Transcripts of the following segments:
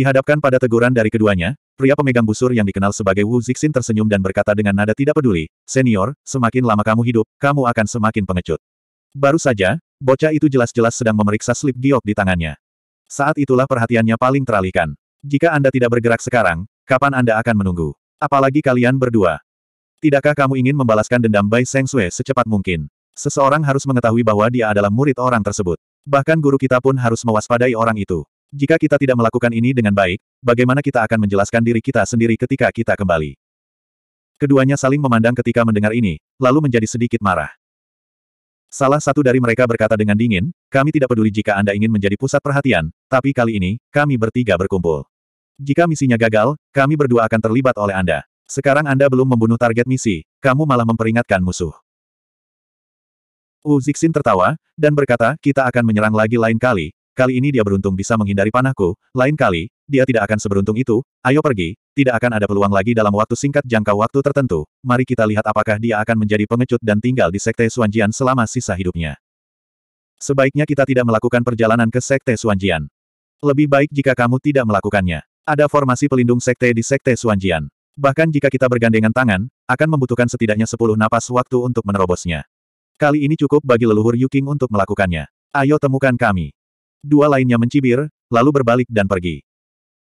Dihadapkan pada teguran dari keduanya, pria pemegang busur yang dikenal sebagai Wu Zixin tersenyum dan berkata dengan nada tidak peduli, Senior, semakin lama kamu hidup, kamu akan semakin pengecut. Baru saja, bocah itu jelas-jelas sedang memeriksa slip giok di tangannya. Saat itulah perhatiannya paling teralihkan. Jika Anda tidak bergerak sekarang, kapan Anda akan menunggu? Apalagi kalian berdua. Tidakkah kamu ingin membalaskan dendam Bai Seng Sui secepat mungkin? Seseorang harus mengetahui bahwa dia adalah murid orang tersebut. Bahkan guru kita pun harus mewaspadai orang itu. Jika kita tidak melakukan ini dengan baik, bagaimana kita akan menjelaskan diri kita sendiri ketika kita kembali? Keduanya saling memandang ketika mendengar ini, lalu menjadi sedikit marah. Salah satu dari mereka berkata dengan dingin, kami tidak peduli jika Anda ingin menjadi pusat perhatian, tapi kali ini, kami bertiga berkumpul. Jika misinya gagal, kami berdua akan terlibat oleh Anda. Sekarang Anda belum membunuh target misi, kamu malah memperingatkan musuh. Wu Zixin tertawa, dan berkata, kita akan menyerang lagi lain kali, Kali ini dia beruntung bisa menghindari panahku, lain kali, dia tidak akan seberuntung itu, ayo pergi, tidak akan ada peluang lagi dalam waktu singkat jangka waktu tertentu, mari kita lihat apakah dia akan menjadi pengecut dan tinggal di Sekte Suanjian selama sisa hidupnya. Sebaiknya kita tidak melakukan perjalanan ke Sekte Suanjian. Lebih baik jika kamu tidak melakukannya. Ada formasi pelindung Sekte di Sekte Suanjian. Bahkan jika kita bergandengan tangan, akan membutuhkan setidaknya sepuluh napas waktu untuk menerobosnya. Kali ini cukup bagi leluhur Yuking untuk melakukannya. Ayo temukan kami. Dua lainnya mencibir, lalu berbalik dan pergi.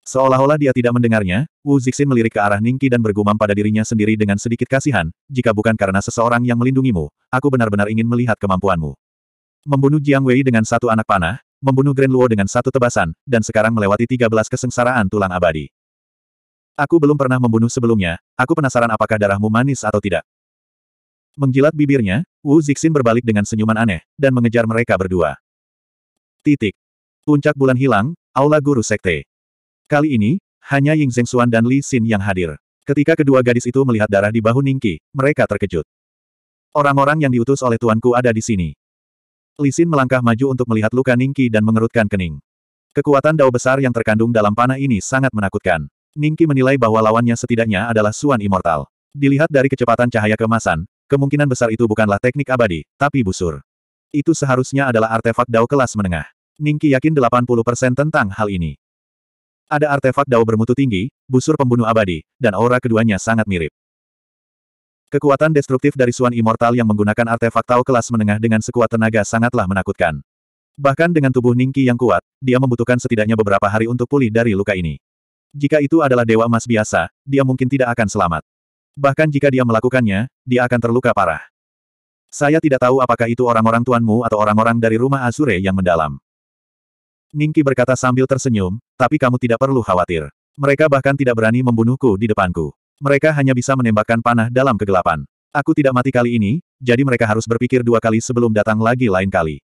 Seolah-olah dia tidak mendengarnya, Wu Zixin melirik ke arah Ningki dan bergumam pada dirinya sendiri dengan sedikit kasihan, jika bukan karena seseorang yang melindungimu, aku benar-benar ingin melihat kemampuanmu. Membunuh Jiang Wei dengan satu anak panah, membunuh Grand Luo dengan satu tebasan, dan sekarang melewati 13 kesengsaraan tulang abadi. Aku belum pernah membunuh sebelumnya, aku penasaran apakah darahmu manis atau tidak. Menjilat bibirnya, Wu Zixin berbalik dengan senyuman aneh, dan mengejar mereka berdua. Titik. Puncak bulan hilang, Aula Guru Sekte. Kali ini, hanya Ying Xuan dan Li Xin yang hadir. Ketika kedua gadis itu melihat darah di bahu Ningki, mereka terkejut. Orang-orang yang diutus oleh tuanku ada di sini. Li Xin melangkah maju untuk melihat luka Ningki dan mengerutkan kening. Kekuatan dao besar yang terkandung dalam panah ini sangat menakutkan. Ningki menilai bahwa lawannya setidaknya adalah Suan Immortal. Dilihat dari kecepatan cahaya kemasan, kemungkinan besar itu bukanlah teknik abadi, tapi busur. Itu seharusnya adalah artefak Dao kelas menengah. Ningki yakin 80% tentang hal ini. Ada artefak Dao bermutu tinggi, busur pembunuh abadi, dan aura keduanya sangat mirip. Kekuatan destruktif dari Suan Immortal yang menggunakan artefak Tao kelas menengah dengan sekuat tenaga sangatlah menakutkan. Bahkan dengan tubuh Ningki yang kuat, dia membutuhkan setidaknya beberapa hari untuk pulih dari luka ini. Jika itu adalah Dewa Emas biasa, dia mungkin tidak akan selamat. Bahkan jika dia melakukannya, dia akan terluka parah. Saya tidak tahu apakah itu orang-orang tuanmu atau orang-orang dari rumah Azure yang mendalam. Ningki berkata sambil tersenyum, tapi kamu tidak perlu khawatir. Mereka bahkan tidak berani membunuhku di depanku. Mereka hanya bisa menembakkan panah dalam kegelapan. Aku tidak mati kali ini, jadi mereka harus berpikir dua kali sebelum datang lagi lain kali.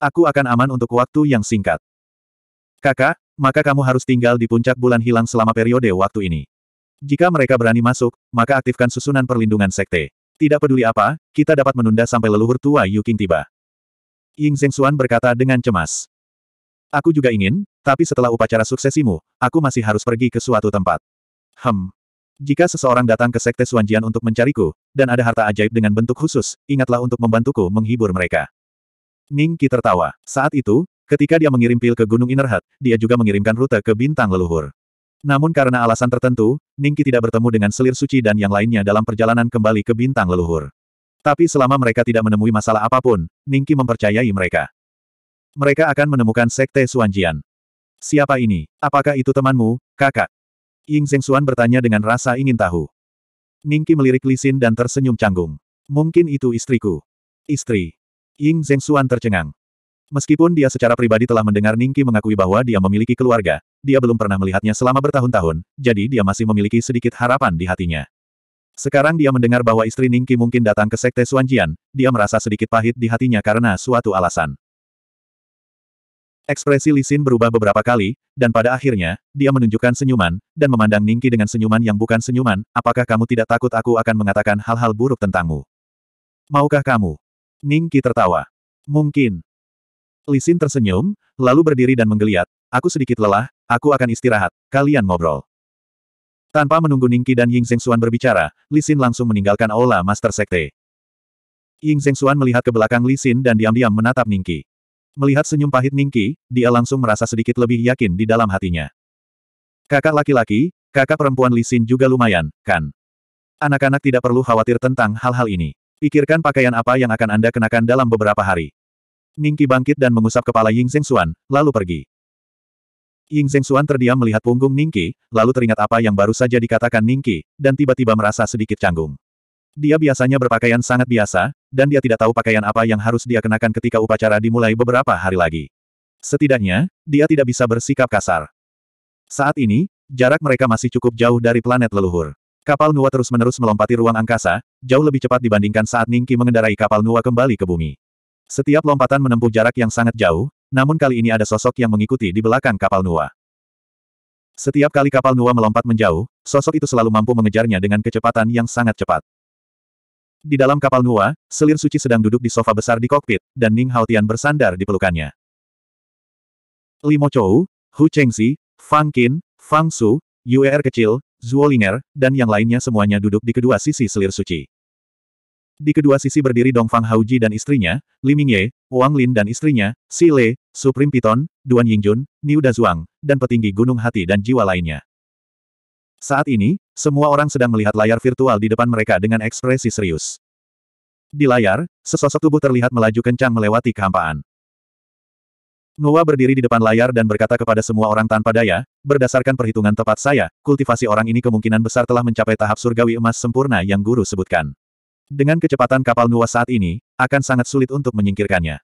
Aku akan aman untuk waktu yang singkat. Kakak, maka kamu harus tinggal di puncak bulan hilang selama periode waktu ini. Jika mereka berani masuk, maka aktifkan susunan perlindungan sekte. Tidak peduli apa, kita dapat menunda sampai leluhur tua Yuking tiba. Ying Zhengxuan berkata dengan cemas. Aku juga ingin, tapi setelah upacara suksesimu, aku masih harus pergi ke suatu tempat. Hem. Jika seseorang datang ke Sekte Suanjian untuk mencariku, dan ada harta ajaib dengan bentuk khusus, ingatlah untuk membantuku menghibur mereka. Ning Qi tertawa. Saat itu, ketika dia mengirim pil ke Gunung Inner Heart, dia juga mengirimkan rute ke Bintang Leluhur. Namun karena alasan tertentu, Ningki tidak bertemu dengan selir suci dan yang lainnya dalam perjalanan kembali ke bintang leluhur. Tapi selama mereka tidak menemui masalah apapun, Ningki mempercayai mereka. Mereka akan menemukan Sekte Suanjian. Siapa ini? Apakah itu temanmu, kakak? Ying Xuan bertanya dengan rasa ingin tahu. Ningki melirik Lisin dan tersenyum canggung. Mungkin itu istriku. Istri. Ying Xuan tercengang. Meskipun dia secara pribadi telah mendengar Ningki mengakui bahwa dia memiliki keluarga, dia belum pernah melihatnya selama bertahun-tahun, jadi dia masih memiliki sedikit harapan di hatinya. Sekarang dia mendengar bahwa istri Ningki mungkin datang ke Sekte Suanjian, dia merasa sedikit pahit di hatinya karena suatu alasan. Ekspresi Lisin berubah beberapa kali, dan pada akhirnya, dia menunjukkan senyuman, dan memandang Ningki dengan senyuman yang bukan senyuman, apakah kamu tidak takut aku akan mengatakan hal-hal buruk tentangmu? Maukah kamu? Ningki tertawa. Mungkin. Lisin tersenyum, lalu berdiri dan menggeliat, aku sedikit lelah, Aku akan istirahat, kalian ngobrol. Tanpa menunggu Ningki dan Ying Zhengxuan berbicara, Li Xin langsung meninggalkan aula Master Sekte. Ying Zhengxuan melihat ke belakang Li Xin dan diam-diam menatap Ningki. Melihat senyum pahit Ningki, dia langsung merasa sedikit lebih yakin di dalam hatinya. Kakak laki-laki, kakak perempuan Li Xin juga lumayan, kan? Anak-anak tidak perlu khawatir tentang hal-hal ini. Pikirkan pakaian apa yang akan Anda kenakan dalam beberapa hari. Ningki bangkit dan mengusap kepala Ying Zhengxuan, lalu pergi. Ying Xuan terdiam melihat punggung Ningki, lalu teringat apa yang baru saja dikatakan Ningki, dan tiba-tiba merasa sedikit canggung. Dia biasanya berpakaian sangat biasa, dan dia tidak tahu pakaian apa yang harus dia kenakan ketika upacara dimulai beberapa hari lagi. Setidaknya, dia tidak bisa bersikap kasar. Saat ini, jarak mereka masih cukup jauh dari planet leluhur. Kapal Nuwa terus-menerus melompati ruang angkasa, jauh lebih cepat dibandingkan saat Ningki mengendarai kapal Nuwa kembali ke bumi. Setiap lompatan menempuh jarak yang sangat jauh, namun kali ini ada sosok yang mengikuti di belakang kapal Nua. Setiap kali kapal Nua melompat menjauh, sosok itu selalu mampu mengejarnya dengan kecepatan yang sangat cepat. Di dalam kapal Nua, Selir Suci sedang duduk di sofa besar di kokpit, dan Ning Haotian bersandar di pelukannya. Limo Chou, Hu Chengxi, Fang Qin, Fang Su, Yuer kecil, Zuolinger, dan yang lainnya semuanya duduk di kedua sisi Selir Suci. Di kedua sisi berdiri Dongfang Hauji dan istrinya, Li Mingye, Wang Lin dan istrinya, Si Le, Supreme Piton, Duan Yingjun, Niu Zhuang, dan petinggi gunung hati dan jiwa lainnya. Saat ini, semua orang sedang melihat layar virtual di depan mereka dengan ekspresi serius. Di layar, sesosok tubuh terlihat melaju kencang melewati kehampaan. Nuwa berdiri di depan layar dan berkata kepada semua orang tanpa daya, berdasarkan perhitungan tepat saya, kultivasi orang ini kemungkinan besar telah mencapai tahap surgawi emas sempurna yang guru sebutkan. Dengan kecepatan kapal Nuwa saat ini, akan sangat sulit untuk menyingkirkannya.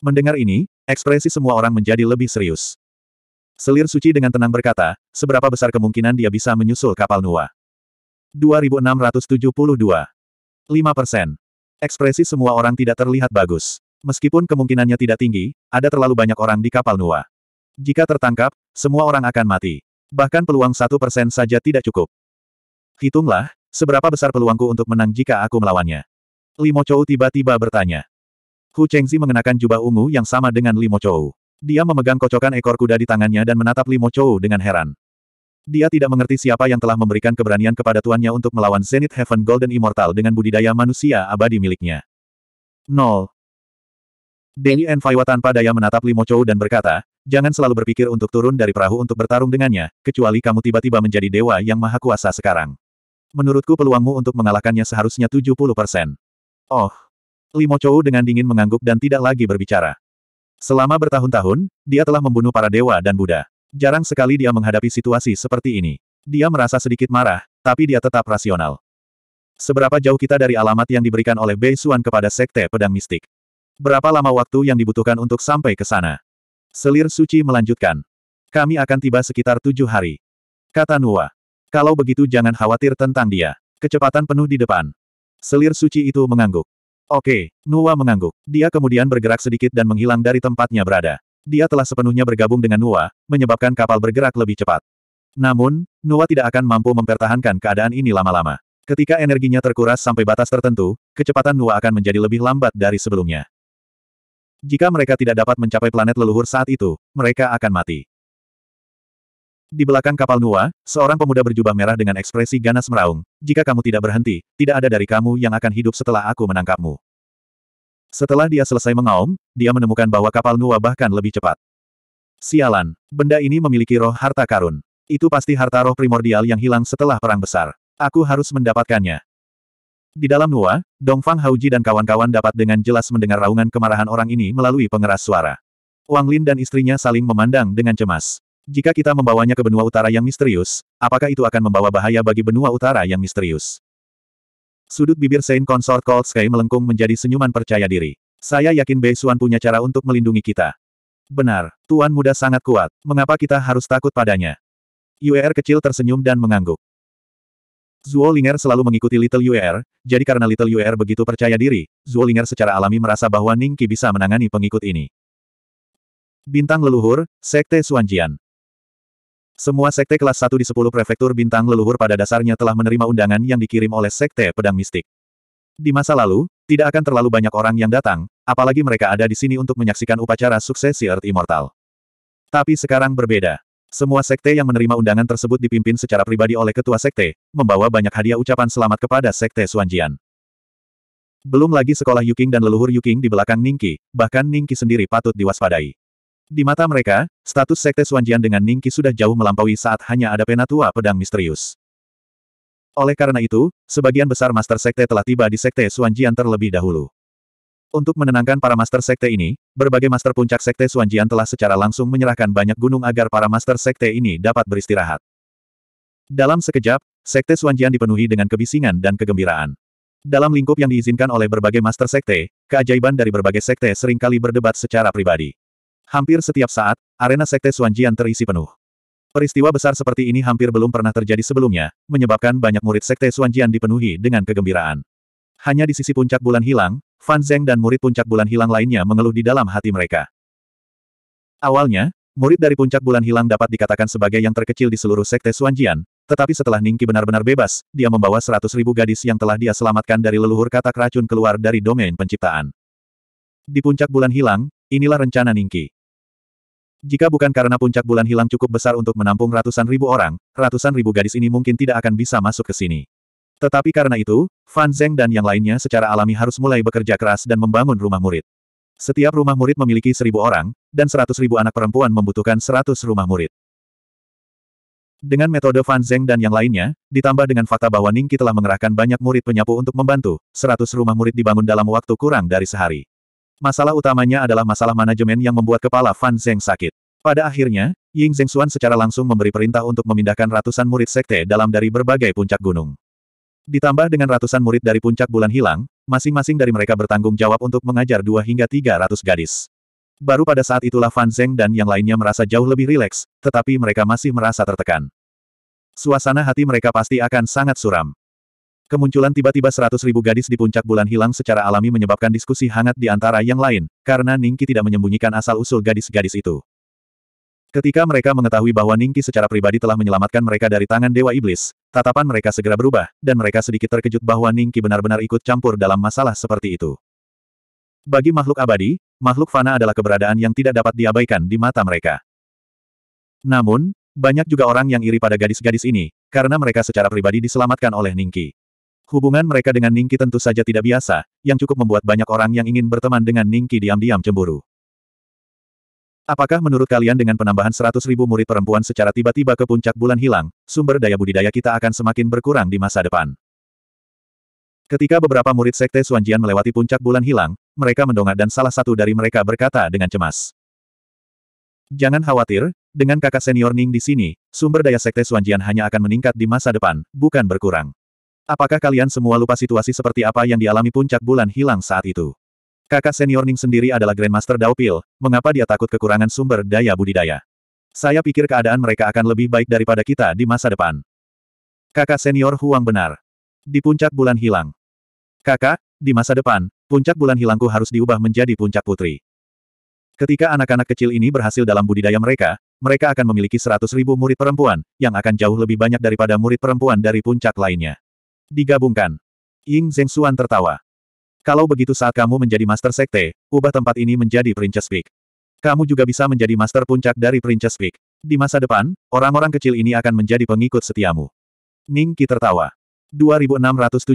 Mendengar ini, ekspresi semua orang menjadi lebih serius. Selir suci dengan tenang berkata, seberapa besar kemungkinan dia bisa menyusul kapal Nuwa. 2672. 5 persen. Ekspresi semua orang tidak terlihat bagus. Meskipun kemungkinannya tidak tinggi, ada terlalu banyak orang di kapal Nua. Jika tertangkap, semua orang akan mati. Bahkan peluang satu persen saja tidak cukup. Hitunglah, Seberapa besar peluangku untuk menang jika aku melawannya? Limo Chou tiba-tiba bertanya. Hu Chengzi mengenakan jubah ungu yang sama dengan Limo Chou. Dia memegang kocokan ekor kuda di tangannya dan menatap Limo Chou dengan heran. Dia tidak mengerti siapa yang telah memberikan keberanian kepada tuannya untuk melawan Zenith Heaven Golden Immortal dengan budidaya manusia abadi miliknya. Nol. and Faiwa tanpa daya menatap Limo Chou dan berkata, jangan selalu berpikir untuk turun dari perahu untuk bertarung dengannya, kecuali kamu tiba-tiba menjadi dewa yang maha kuasa sekarang. Menurutku peluangmu untuk mengalahkannya seharusnya 70 persen. Oh. Limo Chou dengan dingin mengangguk dan tidak lagi berbicara. Selama bertahun-tahun, dia telah membunuh para dewa dan Buddha. Jarang sekali dia menghadapi situasi seperti ini. Dia merasa sedikit marah, tapi dia tetap rasional. Seberapa jauh kita dari alamat yang diberikan oleh Bei Xuan kepada Sekte Pedang Mistik? Berapa lama waktu yang dibutuhkan untuk sampai ke sana? Selir suci melanjutkan. Kami akan tiba sekitar tujuh hari. Kata Nuwa. Kalau begitu jangan khawatir tentang dia. Kecepatan penuh di depan. Selir suci itu mengangguk. Oke, Nuwa mengangguk. Dia kemudian bergerak sedikit dan menghilang dari tempatnya berada. Dia telah sepenuhnya bergabung dengan Nuwa, menyebabkan kapal bergerak lebih cepat. Namun, Nuwa tidak akan mampu mempertahankan keadaan ini lama-lama. Ketika energinya terkuras sampai batas tertentu, kecepatan Nuwa akan menjadi lebih lambat dari sebelumnya. Jika mereka tidak dapat mencapai planet leluhur saat itu, mereka akan mati. Di belakang kapal Nua, seorang pemuda berjubah merah dengan ekspresi ganas meraung. Jika kamu tidak berhenti, tidak ada dari kamu yang akan hidup setelah aku menangkapmu. Setelah dia selesai mengaum, dia menemukan bahwa kapal Nua bahkan lebih cepat. Sialan, benda ini memiliki roh harta karun. Itu pasti harta roh primordial yang hilang setelah perang besar. Aku harus mendapatkannya. Di dalam Nuwa, Dongfang Hauji dan kawan-kawan dapat dengan jelas mendengar raungan kemarahan orang ini melalui pengeras suara. Wang Lin dan istrinya saling memandang dengan cemas. Jika kita membawanya ke benua utara yang misterius, apakah itu akan membawa bahaya bagi benua utara yang misterius? Sudut bibir Saint Consort Cold Sky melengkung menjadi senyuman percaya diri. Saya yakin Bei Suan punya cara untuk melindungi kita. Benar, Tuan Muda sangat kuat. Mengapa kita harus takut padanya? Yuer kecil tersenyum dan mengangguk. Zuo Linger selalu mengikuti Little Yuer, jadi karena Little Yuer begitu percaya diri, Zuo Linger secara alami merasa bahwa Ning Ningqi bisa menangani pengikut ini. Bintang leluhur, Sekte Suanjian. Semua sekte kelas 1 di 10 prefektur bintang leluhur pada dasarnya telah menerima undangan yang dikirim oleh sekte pedang mistik. Di masa lalu, tidak akan terlalu banyak orang yang datang, apalagi mereka ada di sini untuk menyaksikan upacara suksesi Earth Immortal. Tapi sekarang berbeda. Semua sekte yang menerima undangan tersebut dipimpin secara pribadi oleh ketua sekte, membawa banyak hadiah ucapan selamat kepada sekte Suanjian. Belum lagi sekolah Yuking dan leluhur Yuking di belakang Ningki, bahkan Ningki sendiri patut diwaspadai. Di mata mereka, status Sekte Suanjian dengan Ningki sudah jauh melampaui saat hanya ada penatua pedang misterius. Oleh karena itu, sebagian besar Master Sekte telah tiba di Sekte Suanjian terlebih dahulu. Untuk menenangkan para Master Sekte ini, berbagai Master Puncak Sekte Suanjian telah secara langsung menyerahkan banyak gunung agar para Master Sekte ini dapat beristirahat. Dalam sekejap, Sekte Suanjian dipenuhi dengan kebisingan dan kegembiraan. Dalam lingkup yang diizinkan oleh berbagai master sekte, keajaiban dari berbagai sekte seringkali berdebat secara pribadi. Hampir setiap saat, arena Sekte Suanjian terisi penuh. Peristiwa besar seperti ini hampir belum pernah terjadi sebelumnya, menyebabkan banyak murid Sekte Suanjian dipenuhi dengan kegembiraan. Hanya di sisi puncak bulan hilang, Fan Zeng dan murid puncak bulan hilang lainnya mengeluh di dalam hati mereka. Awalnya, murid dari puncak bulan hilang dapat dikatakan sebagai yang terkecil di seluruh Sekte Suanjian, tetapi setelah Ningki benar-benar bebas, dia membawa seratus ribu gadis yang telah dia selamatkan dari leluhur katak racun keluar dari domain penciptaan. Di puncak bulan hilang, inilah rencana Ningki. Jika bukan karena puncak bulan hilang cukup besar untuk menampung ratusan ribu orang, ratusan ribu gadis ini mungkin tidak akan bisa masuk ke sini. Tetapi karena itu, Fan Zeng dan yang lainnya secara alami harus mulai bekerja keras dan membangun rumah murid. Setiap rumah murid memiliki seribu orang, dan seratus ribu anak perempuan membutuhkan seratus rumah murid. Dengan metode Fan Zeng dan yang lainnya, ditambah dengan fakta bahwa Ningki telah mengerahkan banyak murid penyapu untuk membantu, seratus rumah murid dibangun dalam waktu kurang dari sehari. Masalah utamanya adalah masalah manajemen yang membuat kepala Fan Zeng sakit. Pada akhirnya, Ying Xuan secara langsung memberi perintah untuk memindahkan ratusan murid sekte dalam dari berbagai puncak gunung. Ditambah dengan ratusan murid dari puncak bulan hilang, masing-masing dari mereka bertanggung jawab untuk mengajar dua hingga tiga ratus gadis. Baru pada saat itulah Fan Zeng dan yang lainnya merasa jauh lebih rileks, tetapi mereka masih merasa tertekan. Suasana hati mereka pasti akan sangat suram. Kemunculan tiba-tiba seratus ribu gadis di puncak bulan hilang secara alami menyebabkan diskusi hangat di antara yang lain, karena Ningki tidak menyembunyikan asal-usul gadis-gadis itu. Ketika mereka mengetahui bahwa Ningki secara pribadi telah menyelamatkan mereka dari tangan Dewa Iblis, tatapan mereka segera berubah, dan mereka sedikit terkejut bahwa Ningki benar-benar ikut campur dalam masalah seperti itu. Bagi makhluk abadi, makhluk fana adalah keberadaan yang tidak dapat diabaikan di mata mereka. Namun, banyak juga orang yang iri pada gadis-gadis ini, karena mereka secara pribadi diselamatkan oleh Ningki. Hubungan mereka dengan Ningki tentu saja tidak biasa, yang cukup membuat banyak orang yang ingin berteman dengan Ningki diam-diam cemburu. Apakah menurut kalian dengan penambahan 100 ribu murid perempuan secara tiba-tiba ke puncak bulan hilang, sumber daya budidaya kita akan semakin berkurang di masa depan? Ketika beberapa murid sekte Suanjian melewati puncak bulan hilang, mereka mendongak dan salah satu dari mereka berkata dengan cemas. Jangan khawatir, dengan kakak senior Ning di sini, sumber daya sekte Suanjian hanya akan meningkat di masa depan, bukan berkurang. Apakah kalian semua lupa situasi seperti apa yang dialami puncak bulan hilang saat itu? Kakak senior Ning sendiri adalah Grandmaster Daupil, mengapa dia takut kekurangan sumber daya budidaya? Saya pikir keadaan mereka akan lebih baik daripada kita di masa depan. Kakak senior Huang benar. Di puncak bulan hilang. Kakak, di masa depan, puncak bulan hilangku harus diubah menjadi puncak putri. Ketika anak-anak kecil ini berhasil dalam budidaya mereka, mereka akan memiliki seratus ribu murid perempuan, yang akan jauh lebih banyak daripada murid perempuan dari puncak lainnya digabungkan. Ying Xuan tertawa. Kalau begitu saat kamu menjadi Master Sekte, ubah tempat ini menjadi Princess Peak. Kamu juga bisa menjadi Master Puncak dari Princess Peak. Di masa depan, orang-orang kecil ini akan menjadi pengikut setiamu. Ning Qi tertawa. 2673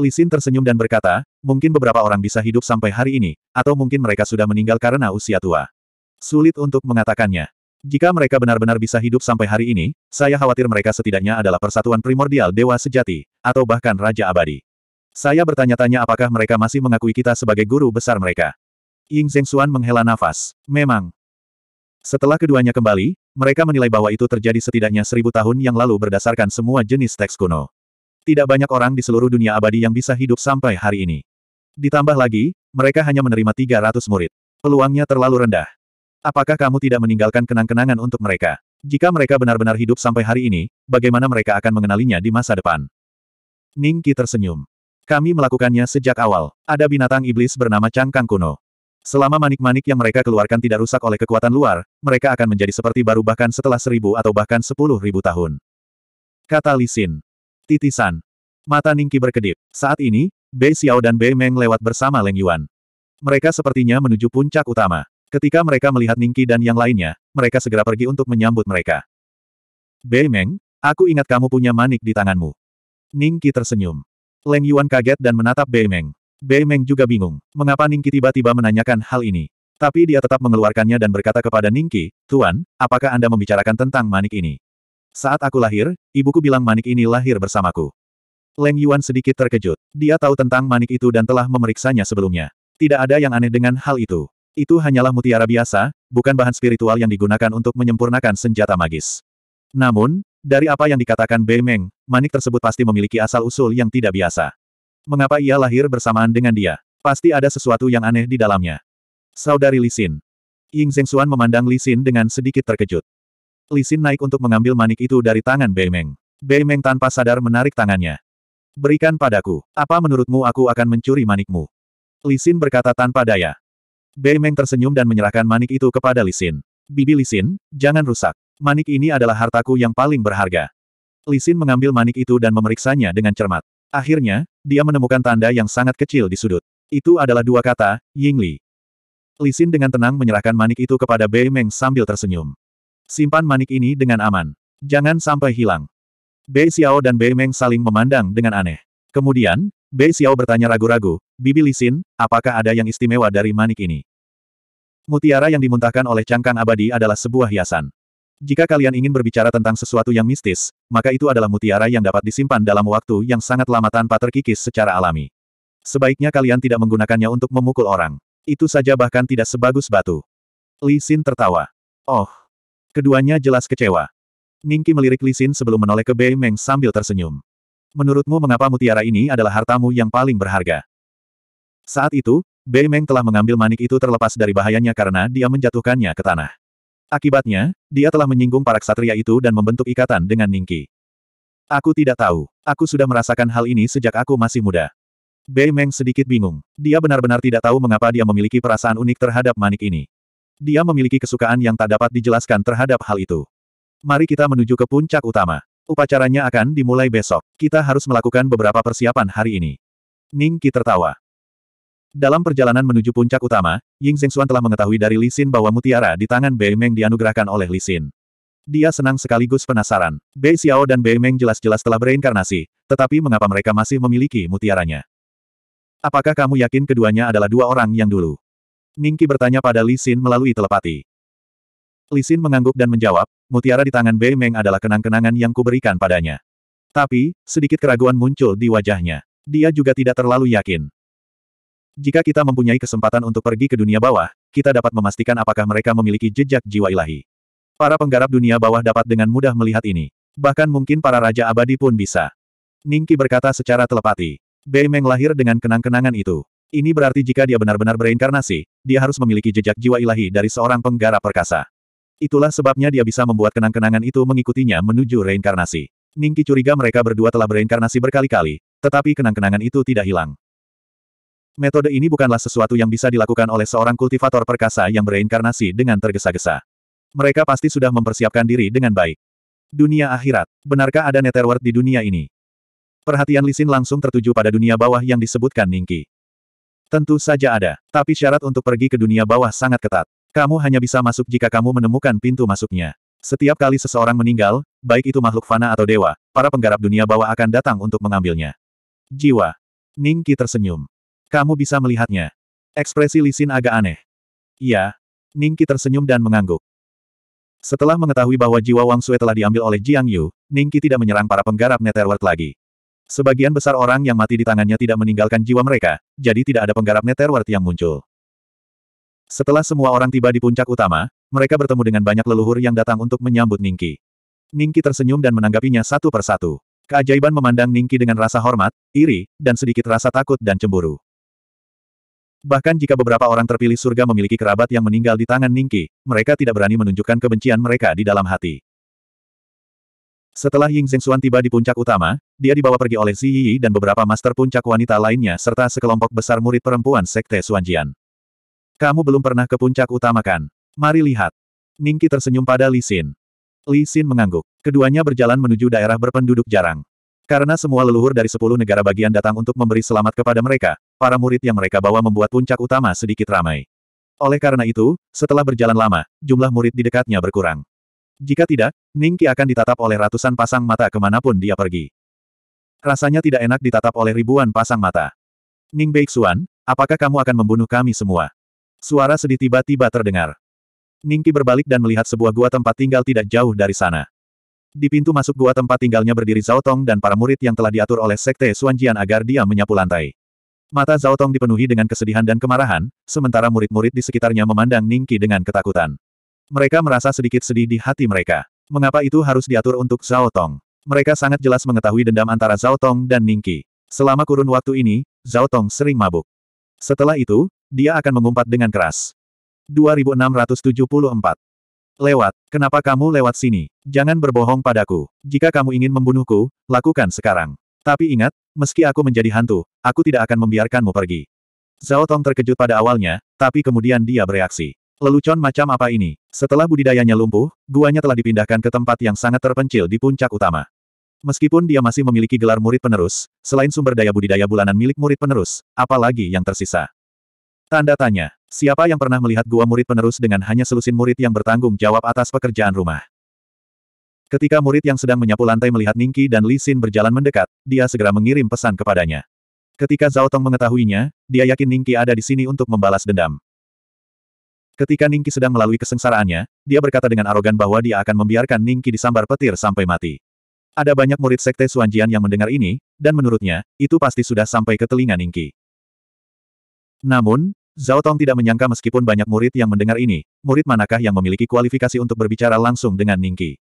Lisin tersenyum dan berkata, mungkin beberapa orang bisa hidup sampai hari ini, atau mungkin mereka sudah meninggal karena usia tua. Sulit untuk mengatakannya. Jika mereka benar-benar bisa hidup sampai hari ini, saya khawatir mereka setidaknya adalah persatuan primordial dewa sejati, atau bahkan raja abadi. Saya bertanya-tanya apakah mereka masih mengakui kita sebagai guru besar mereka. Ying Zhengxuan menghela nafas. Memang. Setelah keduanya kembali, mereka menilai bahwa itu terjadi setidaknya seribu tahun yang lalu berdasarkan semua jenis teks kuno. Tidak banyak orang di seluruh dunia abadi yang bisa hidup sampai hari ini. Ditambah lagi, mereka hanya menerima 300 murid. Peluangnya terlalu rendah. Apakah kamu tidak meninggalkan kenang-kenangan untuk mereka? Jika mereka benar-benar hidup sampai hari ini, bagaimana mereka akan mengenalinya di masa depan? Ningki tersenyum. Kami melakukannya sejak awal. Ada binatang iblis bernama cangkang kuno. Selama manik-manik yang mereka keluarkan tidak rusak oleh kekuatan luar, mereka akan menjadi seperti baru bahkan setelah seribu atau bahkan sepuluh ribu tahun. Kata Lisin. Titisan. Mata Ningki berkedip. Saat ini, Bei Xiao dan Bei Meng lewat bersama Leng Yuan. Mereka sepertinya menuju puncak utama. Ketika mereka melihat Ningki dan yang lainnya, mereka segera pergi untuk menyambut mereka. Bei Meng, aku ingat kamu punya manik di tanganmu. Ningki tersenyum. Leng Yuan kaget dan menatap Bei Meng. Bei Meng juga bingung, mengapa Ningki tiba-tiba menanyakan hal ini. Tapi dia tetap mengeluarkannya dan berkata kepada Ningki, Tuan, apakah Anda membicarakan tentang manik ini? Saat aku lahir, ibuku bilang manik ini lahir bersamaku. Leng Yuan sedikit terkejut. Dia tahu tentang manik itu dan telah memeriksanya sebelumnya. Tidak ada yang aneh dengan hal itu. Itu hanyalah mutiara biasa, bukan bahan spiritual yang digunakan untuk menyempurnakan senjata magis. Namun, dari apa yang dikatakan Bei Meng, manik tersebut pasti memiliki asal-usul yang tidak biasa. Mengapa ia lahir bersamaan dengan dia? Pasti ada sesuatu yang aneh di dalamnya. Saudari Lisin. Ying Xuan memandang Lisin dengan sedikit terkejut. Lisin naik untuk mengambil manik itu dari tangan Bei Meng. Bei Meng tanpa sadar menarik tangannya. Berikan padaku, apa menurutmu aku akan mencuri manikmu? Lisin berkata tanpa daya. Bei Meng tersenyum dan menyerahkan manik itu kepada Lisin. Bibi Lisin, jangan rusak. Manik ini adalah hartaku yang paling berharga. Lisin mengambil manik itu dan memeriksanya dengan cermat. Akhirnya, dia menemukan tanda yang sangat kecil di sudut. Itu adalah dua kata, Yingli. Lisin dengan tenang menyerahkan manik itu kepada Bei Meng sambil tersenyum. Simpan manik ini dengan aman. Jangan sampai hilang. Bei Xiao dan Bei Meng saling memandang dengan aneh. Kemudian, Bei Xiao bertanya ragu-ragu, Bibi Lisin, apakah ada yang istimewa dari manik ini? Mutiara yang dimuntahkan oleh cangkang abadi adalah sebuah hiasan. Jika kalian ingin berbicara tentang sesuatu yang mistis, maka itu adalah mutiara yang dapat disimpan dalam waktu yang sangat lama tanpa terkikis secara alami. Sebaiknya kalian tidak menggunakannya untuk memukul orang. Itu saja bahkan tidak sebagus batu. Li Xin tertawa. Oh. Keduanya jelas kecewa. Ningki melirik Li Xin sebelum menoleh ke Bei Meng sambil tersenyum. Menurutmu mengapa mutiara ini adalah hartamu yang paling berharga? Saat itu, Bei Meng telah mengambil manik itu terlepas dari bahayanya karena dia menjatuhkannya ke tanah. Akibatnya, dia telah menyinggung para ksatria itu dan membentuk ikatan dengan Ningki. Aku tidak tahu. Aku sudah merasakan hal ini sejak aku masih muda. Bei Meng sedikit bingung. Dia benar-benar tidak tahu mengapa dia memiliki perasaan unik terhadap manik ini. Dia memiliki kesukaan yang tak dapat dijelaskan terhadap hal itu. Mari kita menuju ke puncak utama. Upacaranya akan dimulai besok. Kita harus melakukan beberapa persiapan hari ini. Ning Qi tertawa. Dalam perjalanan menuju puncak utama, Ying Zhengxuan telah mengetahui dari Li Xin bahwa mutiara di tangan Bei Meng dianugerahkan oleh Li Xin. Dia senang sekaligus penasaran. Bei Xiao dan Bei Meng jelas-jelas telah bereinkarnasi, tetapi mengapa mereka masih memiliki mutiaranya? Apakah kamu yakin keduanya adalah dua orang yang dulu? Ningki bertanya pada Li Xin melalui telepati. Li Xin mengangguk dan menjawab, mutiara di tangan Bei Meng adalah kenang-kenangan yang kuberikan padanya. Tapi, sedikit keraguan muncul di wajahnya. Dia juga tidak terlalu yakin. Jika kita mempunyai kesempatan untuk pergi ke dunia bawah, kita dapat memastikan apakah mereka memiliki jejak jiwa ilahi. Para penggarap dunia bawah dapat dengan mudah melihat ini. Bahkan mungkin para raja abadi pun bisa. Ningki berkata secara telepati. Bei Meng lahir dengan kenang-kenangan itu. Ini berarti jika dia benar-benar bereinkarnasi, dia harus memiliki jejak jiwa ilahi dari seorang penggarap perkasa. Itulah sebabnya dia bisa membuat kenang-kenangan itu mengikutinya menuju reinkarnasi. Ningki curiga mereka berdua telah bereinkarnasi berkali-kali, tetapi kenang-kenangan itu tidak hilang. Metode ini bukanlah sesuatu yang bisa dilakukan oleh seorang kultivator perkasa yang bereinkarnasi dengan tergesa-gesa. Mereka pasti sudah mempersiapkan diri dengan baik. Dunia akhirat. Benarkah ada netherworld di dunia ini? Perhatian Lisin langsung tertuju pada dunia bawah yang disebutkan Ningki. Tentu saja ada, tapi syarat untuk pergi ke dunia bawah sangat ketat. Kamu hanya bisa masuk jika kamu menemukan pintu masuknya. Setiap kali seseorang meninggal, baik itu makhluk fana atau dewa, para penggarap dunia bawah akan datang untuk mengambilnya. Jiwa. Ningki tersenyum. Kamu bisa melihatnya. Ekspresi Lisin agak aneh. Iya. Ningki tersenyum dan mengangguk. Setelah mengetahui bahwa jiwa Wang Sui telah diambil oleh Jiang Yu, Ningki tidak menyerang para penggarap Netherworld lagi. Sebagian besar orang yang mati di tangannya tidak meninggalkan jiwa mereka, jadi tidak ada penggarap Netherworld yang muncul. Setelah semua orang tiba di puncak utama, mereka bertemu dengan banyak leluhur yang datang untuk menyambut Ningki. Ningki tersenyum dan menanggapinya satu persatu. Keajaiban memandang Ningki dengan rasa hormat, iri, dan sedikit rasa takut dan cemburu. Bahkan jika beberapa orang terpilih surga memiliki kerabat yang meninggal di tangan Ningki, mereka tidak berani menunjukkan kebencian mereka di dalam hati. Setelah Ying Zhengxuan tiba di puncak utama, dia dibawa pergi oleh Xi Yi dan beberapa master puncak wanita lainnya serta sekelompok besar murid perempuan Sekte Suanjian. Kamu belum pernah ke puncak utama kan? Mari lihat. Ningki tersenyum pada Li Xin. Li Xin mengangguk. Keduanya berjalan menuju daerah berpenduduk jarang. Karena semua leluhur dari sepuluh negara bagian datang untuk memberi selamat kepada mereka, para murid yang mereka bawa membuat puncak utama sedikit ramai. Oleh karena itu, setelah berjalan lama, jumlah murid di dekatnya berkurang. Jika tidak, Ningki akan ditatap oleh ratusan pasang mata kemanapun dia pergi. Rasanya tidak enak ditatap oleh ribuan pasang mata. Ning Beixuan, apakah kamu akan membunuh kami semua? Suara sedih tiba-tiba terdengar. Ningki berbalik dan melihat sebuah gua tempat tinggal tidak jauh dari sana. Di pintu masuk gua tempat tinggalnya berdiri Zhao Tong dan para murid yang telah diatur oleh Sekte Suanjian agar dia menyapu lantai. Mata Zhao Tong dipenuhi dengan kesedihan dan kemarahan, sementara murid-murid di sekitarnya memandang Ningki dengan ketakutan. Mereka merasa sedikit sedih di hati mereka. Mengapa itu harus diatur untuk Zhao Tong? Mereka sangat jelas mengetahui dendam antara Zhao Tong dan Ningki. Selama kurun waktu ini, Zhao Tong sering mabuk. Setelah itu, dia akan mengumpat dengan keras. 2674. Lewat, kenapa kamu lewat sini? Jangan berbohong padaku. Jika kamu ingin membunuhku, lakukan sekarang. Tapi ingat, meski aku menjadi hantu, aku tidak akan membiarkanmu pergi. Zhao Tong terkejut pada awalnya, tapi kemudian dia bereaksi. Lelucon macam apa ini? Setelah budidayanya lumpuh, guanya telah dipindahkan ke tempat yang sangat terpencil di puncak utama. Meskipun dia masih memiliki gelar murid penerus, selain sumber daya budidaya bulanan milik murid penerus, apalagi yang tersisa. Tanda tanya. Siapa yang pernah melihat gua murid penerus dengan hanya selusin murid yang bertanggung jawab atas pekerjaan rumah? Ketika murid yang sedang menyapu lantai melihat Ningki dan Li Xin berjalan mendekat, dia segera mengirim pesan kepadanya. Ketika Zhao Tong mengetahuinya, dia yakin Ningki ada di sini untuk membalas dendam. Ketika Ningki sedang melalui kesengsaraannya, dia berkata dengan arogan bahwa dia akan membiarkan Ningki disambar petir sampai mati. Ada banyak murid sekte Suanjian yang mendengar ini, dan menurutnya, itu pasti sudah sampai ke telinga Ningki. Namun, Zhao Tong tidak menyangka meskipun banyak murid yang mendengar ini, murid manakah yang memiliki kualifikasi untuk berbicara langsung dengan Ningki.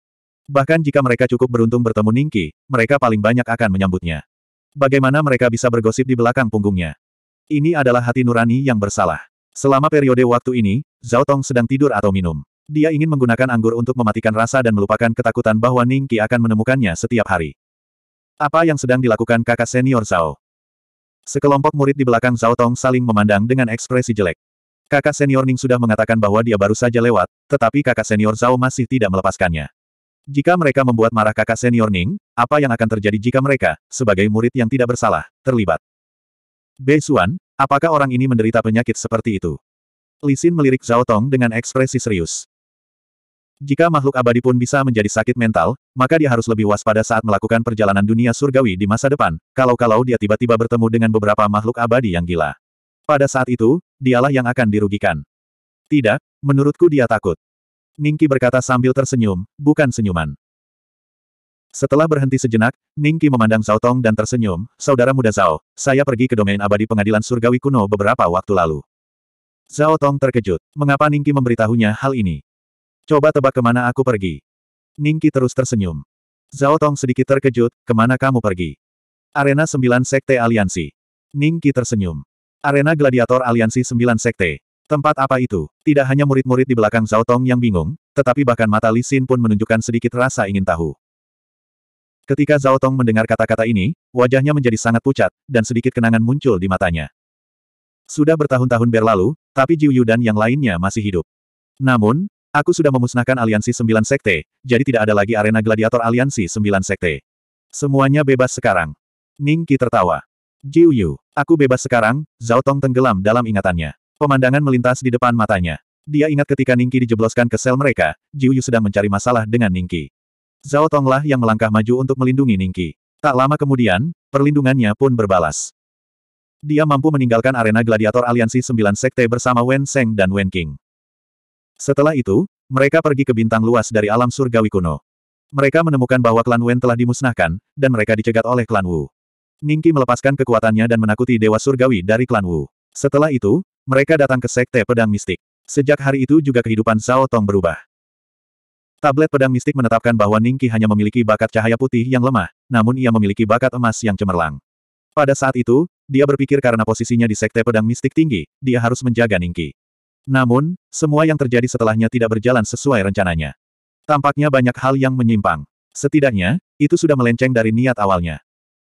Bahkan jika mereka cukup beruntung bertemu Ningki, mereka paling banyak akan menyambutnya. Bagaimana mereka bisa bergosip di belakang punggungnya? Ini adalah hati nurani yang bersalah. Selama periode waktu ini, Zhao Tong sedang tidur atau minum. Dia ingin menggunakan anggur untuk mematikan rasa dan melupakan ketakutan bahwa Ningki akan menemukannya setiap hari. Apa yang sedang dilakukan kakak senior Zhao? Sekelompok murid di belakang Zhao Tong saling memandang dengan ekspresi jelek. Kakak senior Ning sudah mengatakan bahwa dia baru saja lewat, tetapi kakak senior Zhao masih tidak melepaskannya. Jika mereka membuat marah kakak senior Ning, apa yang akan terjadi jika mereka, sebagai murid yang tidak bersalah, terlibat? Bei Xuan, apakah orang ini menderita penyakit seperti itu? Lisin melirik Zhao Tong dengan ekspresi serius. Jika makhluk abadi pun bisa menjadi sakit mental, maka dia harus lebih waspada saat melakukan perjalanan dunia surgawi di masa depan, kalau-kalau dia tiba-tiba bertemu dengan beberapa makhluk abadi yang gila. Pada saat itu, dialah yang akan dirugikan. Tidak, menurutku dia takut. Ningki berkata sambil tersenyum, bukan senyuman. Setelah berhenti sejenak, Ningki memandang Zhao Tong dan tersenyum, Saudara muda Zhao, saya pergi ke domain abadi pengadilan surgawi kuno beberapa waktu lalu. Zhao Tong terkejut, mengapa Ningki memberitahunya hal ini? Coba tebak kemana aku pergi. Ningki terus tersenyum. Zhao Tong sedikit terkejut, kemana kamu pergi? Arena 9 Sekte Aliansi. Ningki tersenyum. Arena Gladiator Aliansi 9 Sekte. Tempat apa itu? Tidak hanya murid-murid di belakang Zhao Tong yang bingung, tetapi bahkan mata Li Xin pun menunjukkan sedikit rasa ingin tahu. Ketika Zhao Tong mendengar kata-kata ini, wajahnya menjadi sangat pucat, dan sedikit kenangan muncul di matanya. Sudah bertahun-tahun berlalu, tapi Jiu Yu dan yang lainnya masih hidup. Namun, Aku sudah memusnahkan aliansi sembilan sekte, jadi tidak ada lagi arena gladiator aliansi sembilan sekte. Semuanya bebas sekarang. Ning Qi tertawa. Jiu Yu, aku bebas sekarang, Zhao Tong tenggelam dalam ingatannya. Pemandangan melintas di depan matanya. Dia ingat ketika Ningki dijebloskan ke sel mereka, Jiu Yu sedang mencari masalah dengan Ningki. Zhao Tong lah yang melangkah maju untuk melindungi Ningki. Tak lama kemudian, perlindungannya pun berbalas. Dia mampu meninggalkan arena gladiator aliansi sembilan sekte bersama Wen Seng dan Wen King. Setelah itu, mereka pergi ke bintang luas dari alam surgawi kuno. Mereka menemukan bahwa klan Wen telah dimusnahkan, dan mereka dicegat oleh klan Wu. Ningki melepaskan kekuatannya dan menakuti dewa surgawi dari klan Wu. Setelah itu, mereka datang ke sekte pedang mistik. Sejak hari itu juga kehidupan Zhao Tong berubah. Tablet pedang mistik menetapkan bahwa Ningki hanya memiliki bakat cahaya putih yang lemah, namun ia memiliki bakat emas yang cemerlang. Pada saat itu, dia berpikir karena posisinya di sekte pedang mistik tinggi, dia harus menjaga Ningki. Namun, semua yang terjadi setelahnya tidak berjalan sesuai rencananya. Tampaknya banyak hal yang menyimpang. Setidaknya, itu sudah melenceng dari niat awalnya.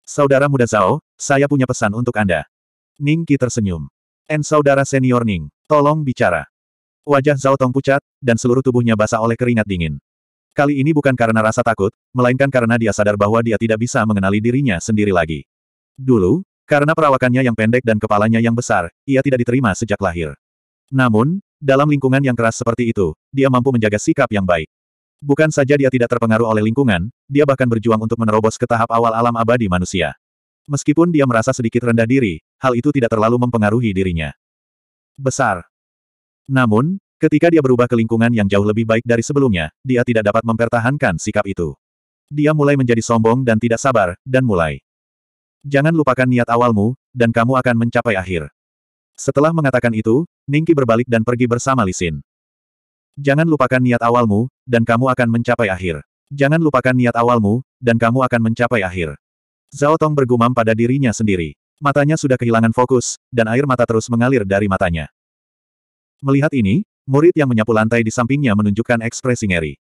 Saudara muda Zhao, saya punya pesan untuk Anda. Ning Qi tersenyum. En saudara senior Ning, tolong bicara. Wajah Zhao Tong pucat, dan seluruh tubuhnya basah oleh keringat dingin. Kali ini bukan karena rasa takut, melainkan karena dia sadar bahwa dia tidak bisa mengenali dirinya sendiri lagi. Dulu, karena perawakannya yang pendek dan kepalanya yang besar, ia tidak diterima sejak lahir. Namun, dalam lingkungan yang keras seperti itu, dia mampu menjaga sikap yang baik. Bukan saja dia tidak terpengaruh oleh lingkungan, dia bahkan berjuang untuk menerobos ke tahap awal alam abadi manusia. Meskipun dia merasa sedikit rendah diri, hal itu tidak terlalu mempengaruhi dirinya. Besar. Namun, ketika dia berubah ke lingkungan yang jauh lebih baik dari sebelumnya, dia tidak dapat mempertahankan sikap itu. Dia mulai menjadi sombong dan tidak sabar, dan mulai. Jangan lupakan niat awalmu, dan kamu akan mencapai akhir. Setelah mengatakan itu, Ningki berbalik dan pergi bersama Lisin. Jangan lupakan niat awalmu, dan kamu akan mencapai akhir. Jangan lupakan niat awalmu, dan kamu akan mencapai akhir. Zhao Tong bergumam pada dirinya sendiri. Matanya sudah kehilangan fokus, dan air mata terus mengalir dari matanya. Melihat ini, murid yang menyapu lantai di sampingnya menunjukkan ekspresi ngeri.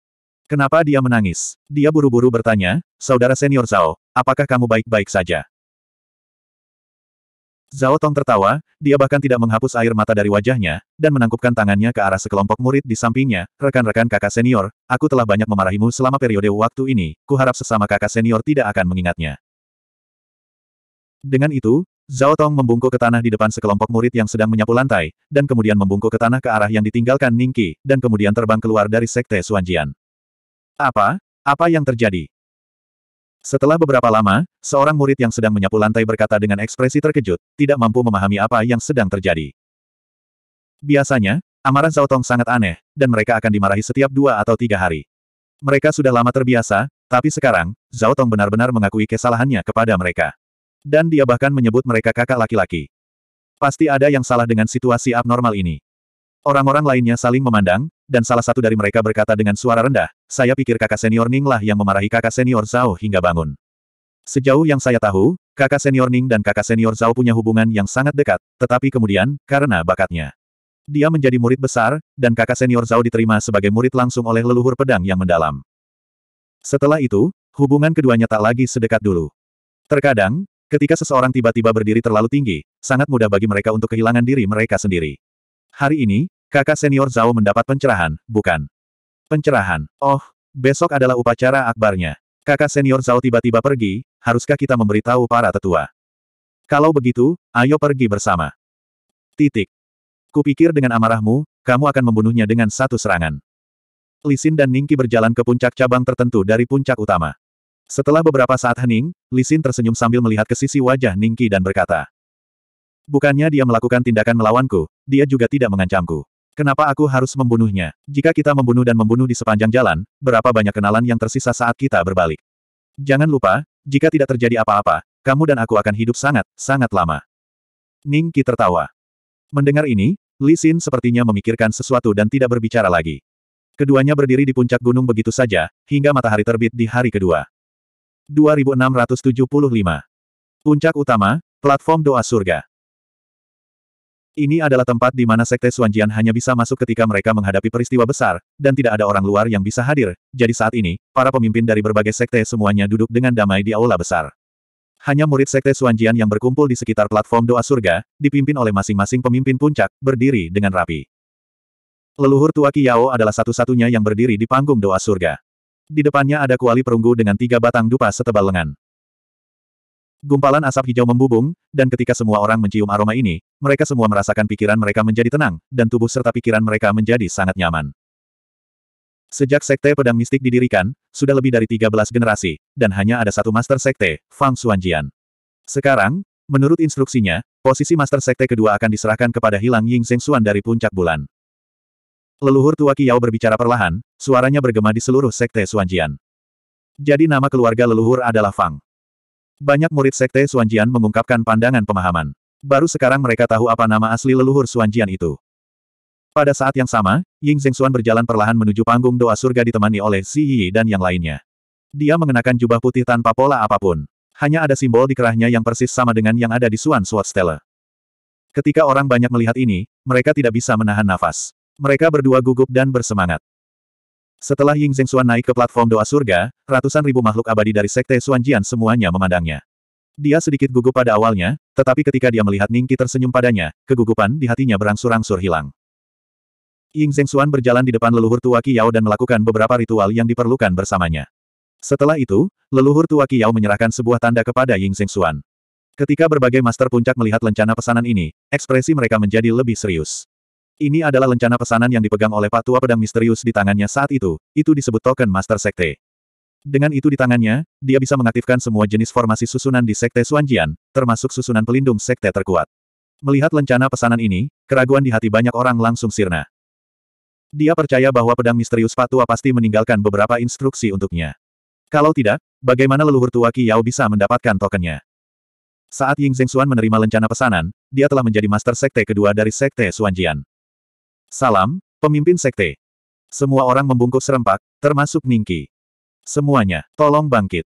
Kenapa dia menangis? Dia buru-buru bertanya, Saudara senior Zhao, apakah kamu baik-baik saja? Zhao Tong tertawa, dia bahkan tidak menghapus air mata dari wajahnya, dan menangkupkan tangannya ke arah sekelompok murid di sampingnya, rekan-rekan kakak senior, aku telah banyak memarahimu selama periode waktu ini, Kuharap sesama kakak senior tidak akan mengingatnya. Dengan itu, Zhao Tong membungkuk ke tanah di depan sekelompok murid yang sedang menyapu lantai, dan kemudian membungkuk ke tanah ke arah yang ditinggalkan Ningqi, dan kemudian terbang keluar dari sekte Suanjian. Apa? Apa yang terjadi? Setelah beberapa lama, seorang murid yang sedang menyapu lantai berkata dengan ekspresi terkejut, tidak mampu memahami apa yang sedang terjadi. Biasanya, amarah Tong sangat aneh, dan mereka akan dimarahi setiap dua atau tiga hari. Mereka sudah lama terbiasa, tapi sekarang, Tong benar-benar mengakui kesalahannya kepada mereka. Dan dia bahkan menyebut mereka kakak laki-laki. Pasti ada yang salah dengan situasi abnormal ini. Orang-orang lainnya saling memandang, dan salah satu dari mereka berkata dengan suara rendah, saya pikir kakak senior Ning lah yang memarahi kakak senior Zhao hingga bangun. Sejauh yang saya tahu, kakak senior Ning dan kakak senior Zhao punya hubungan yang sangat dekat, tetapi kemudian, karena bakatnya. Dia menjadi murid besar, dan kakak senior Zhao diterima sebagai murid langsung oleh leluhur pedang yang mendalam. Setelah itu, hubungan keduanya tak lagi sedekat dulu. Terkadang, ketika seseorang tiba-tiba berdiri terlalu tinggi, sangat mudah bagi mereka untuk kehilangan diri mereka sendiri. Hari ini, kakak senior Zhao mendapat pencerahan, bukan? Pencerahan. Oh, besok adalah upacara akbarnya. Kakak senior Zhao tiba-tiba pergi, haruskah kita memberitahu para tetua? Kalau begitu, ayo pergi bersama. Titik. Kupikir dengan amarahmu, kamu akan membunuhnya dengan satu serangan. Lisin dan Ningki berjalan ke puncak cabang tertentu dari puncak utama. Setelah beberapa saat hening, Lisin tersenyum sambil melihat ke sisi wajah Ningki dan berkata, Bukannya dia melakukan tindakan melawanku, dia juga tidak mengancamku. Kenapa aku harus membunuhnya? Jika kita membunuh dan membunuh di sepanjang jalan, berapa banyak kenalan yang tersisa saat kita berbalik? Jangan lupa, jika tidak terjadi apa-apa, kamu dan aku akan hidup sangat, sangat lama. Ning Qi tertawa. Mendengar ini, Li Xin sepertinya memikirkan sesuatu dan tidak berbicara lagi. Keduanya berdiri di puncak gunung begitu saja, hingga matahari terbit di hari kedua. 2675 Puncak utama, platform doa surga. Ini adalah tempat di mana Sekte Suanjian hanya bisa masuk ketika mereka menghadapi peristiwa besar, dan tidak ada orang luar yang bisa hadir, jadi saat ini, para pemimpin dari berbagai sekte semuanya duduk dengan damai di aula besar. Hanya murid Sekte Suanjian yang berkumpul di sekitar platform doa surga, dipimpin oleh masing-masing pemimpin puncak, berdiri dengan rapi. Leluhur tua Kiyao adalah satu-satunya yang berdiri di panggung doa surga. Di depannya ada kuali perunggu dengan tiga batang dupa setebal lengan. Gumpalan asap hijau membubung, dan ketika semua orang mencium aroma ini, mereka semua merasakan pikiran mereka menjadi tenang, dan tubuh serta pikiran mereka menjadi sangat nyaman. Sejak Sekte Pedang Mistik didirikan, sudah lebih dari 13 generasi, dan hanya ada satu Master Sekte, Fang Xuanjian. Sekarang, menurut instruksinya, posisi Master Sekte kedua akan diserahkan kepada Hilang Ying Xuan dari puncak bulan. Leluhur tua Kiao berbicara perlahan, suaranya bergema di seluruh Sekte Xuanjian. Jadi nama keluarga leluhur adalah Fang. Banyak murid sekte Suanjian mengungkapkan pandangan pemahaman. Baru sekarang mereka tahu apa nama asli leluhur Suanjian itu. Pada saat yang sama, Ying Xuan berjalan perlahan menuju panggung doa surga ditemani oleh Xi Yi dan yang lainnya. Dia mengenakan jubah putih tanpa pola apapun. Hanya ada simbol di kerahnya yang persis sama dengan yang ada di Suan Sword Stella. Ketika orang banyak melihat ini, mereka tidak bisa menahan nafas. Mereka berdua gugup dan bersemangat. Setelah Ying Xuan naik ke platform doa surga, ratusan ribu makhluk abadi dari Sekte Suanjian semuanya memandangnya. Dia sedikit gugup pada awalnya, tetapi ketika dia melihat Ningki tersenyum padanya, kegugupan di hatinya berangsur-angsur hilang. Ying Xuan berjalan di depan leluhur tua Qiyao dan melakukan beberapa ritual yang diperlukan bersamanya. Setelah itu, leluhur tua Qiyao menyerahkan sebuah tanda kepada Ying Xuan. Ketika berbagai master puncak melihat lencana pesanan ini, ekspresi mereka menjadi lebih serius. Ini adalah lencana pesanan yang dipegang oleh Pak Tua Pedang Misterius di tangannya saat itu, itu disebut token Master Sekte. Dengan itu di tangannya, dia bisa mengaktifkan semua jenis formasi susunan di Sekte Suanjian, termasuk susunan pelindung Sekte terkuat. Melihat lencana pesanan ini, keraguan di hati banyak orang langsung sirna. Dia percaya bahwa pedang misterius Pak pasti meninggalkan beberapa instruksi untuknya. Kalau tidak, bagaimana leluhur tua Yao bisa mendapatkan tokennya? Saat Ying Zhengxuan menerima lencana pesanan, dia telah menjadi master sekte kedua dari sekte Suanjian. Salam, pemimpin sekte. Semua orang membungkuk serempak, termasuk Ningki. Semuanya, tolong bangkit.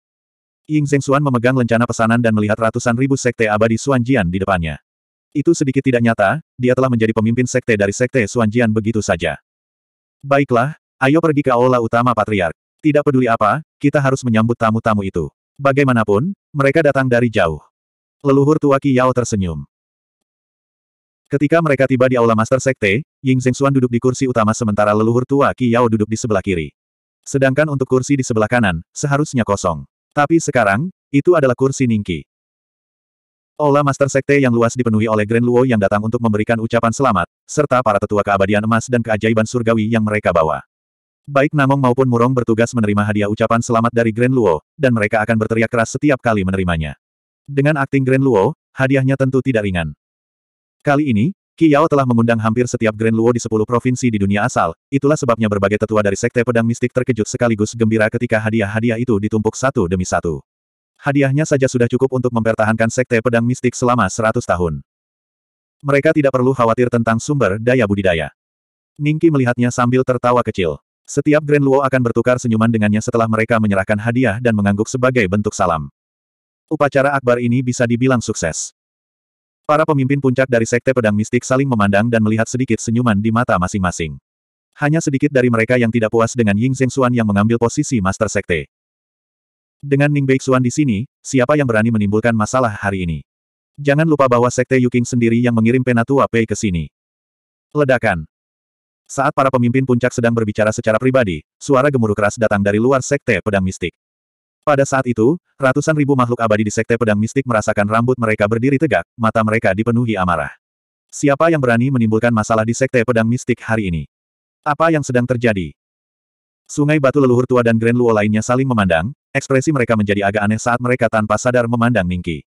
Ying Xuan memegang lencana pesanan dan melihat ratusan ribu sekte abadi Suanjian di depannya. Itu sedikit tidak nyata, dia telah menjadi pemimpin sekte dari sekte Suanjian begitu saja. Baiklah, ayo pergi ke aula utama patriark. Tidak peduli apa, kita harus menyambut tamu-tamu itu. Bagaimanapun, mereka datang dari jauh. Leluhur tua Qi Yao tersenyum. Ketika mereka tiba di aula Master Sekte, Ying Zhengxuan duduk di kursi utama sementara leluhur tua Qi Yao duduk di sebelah kiri. Sedangkan untuk kursi di sebelah kanan, seharusnya kosong. Tapi sekarang, itu adalah kursi Ningqi. Aula Master Sekte yang luas dipenuhi oleh Grand Luo yang datang untuk memberikan ucapan selamat, serta para tetua keabadian emas dan keajaiban surgawi yang mereka bawa. Baik Namong maupun Murong bertugas menerima hadiah ucapan selamat dari Grand Luo, dan mereka akan berteriak keras setiap kali menerimanya. Dengan akting Grand Luo, hadiahnya tentu tidak ringan. Kali ini, Qi Yao telah mengundang hampir setiap Grand Luo di sepuluh provinsi di dunia asal, itulah sebabnya berbagai tetua dari Sekte Pedang Mistik terkejut sekaligus gembira ketika hadiah-hadiah itu ditumpuk satu demi satu. Hadiahnya saja sudah cukup untuk mempertahankan Sekte Pedang Mistik selama seratus tahun. Mereka tidak perlu khawatir tentang sumber daya budidaya. Ningki melihatnya sambil tertawa kecil. Setiap Grand Luo akan bertukar senyuman dengannya setelah mereka menyerahkan hadiah dan mengangguk sebagai bentuk salam. Upacara akbar ini bisa dibilang sukses. Para pemimpin puncak dari Sekte Pedang Mistik saling memandang dan melihat sedikit senyuman di mata masing-masing. Hanya sedikit dari mereka yang tidak puas dengan Ying Zheng Xuan yang mengambil posisi Master Sekte. Dengan Ning Beixuan di sini, siapa yang berani menimbulkan masalah hari ini? Jangan lupa bahwa Sekte Yuking sendiri yang mengirim Penatua Pei ke sini. Ledakan. Saat para pemimpin puncak sedang berbicara secara pribadi, suara gemuruh keras datang dari luar Sekte Pedang Mistik. Pada saat itu, ratusan ribu makhluk abadi di Sekte Pedang Mistik merasakan rambut mereka berdiri tegak, mata mereka dipenuhi amarah. Siapa yang berani menimbulkan masalah di Sekte Pedang Mistik hari ini? Apa yang sedang terjadi? Sungai Batu Leluhur Tua dan Grand Luo lainnya saling memandang, ekspresi mereka menjadi agak aneh saat mereka tanpa sadar memandang Ningki.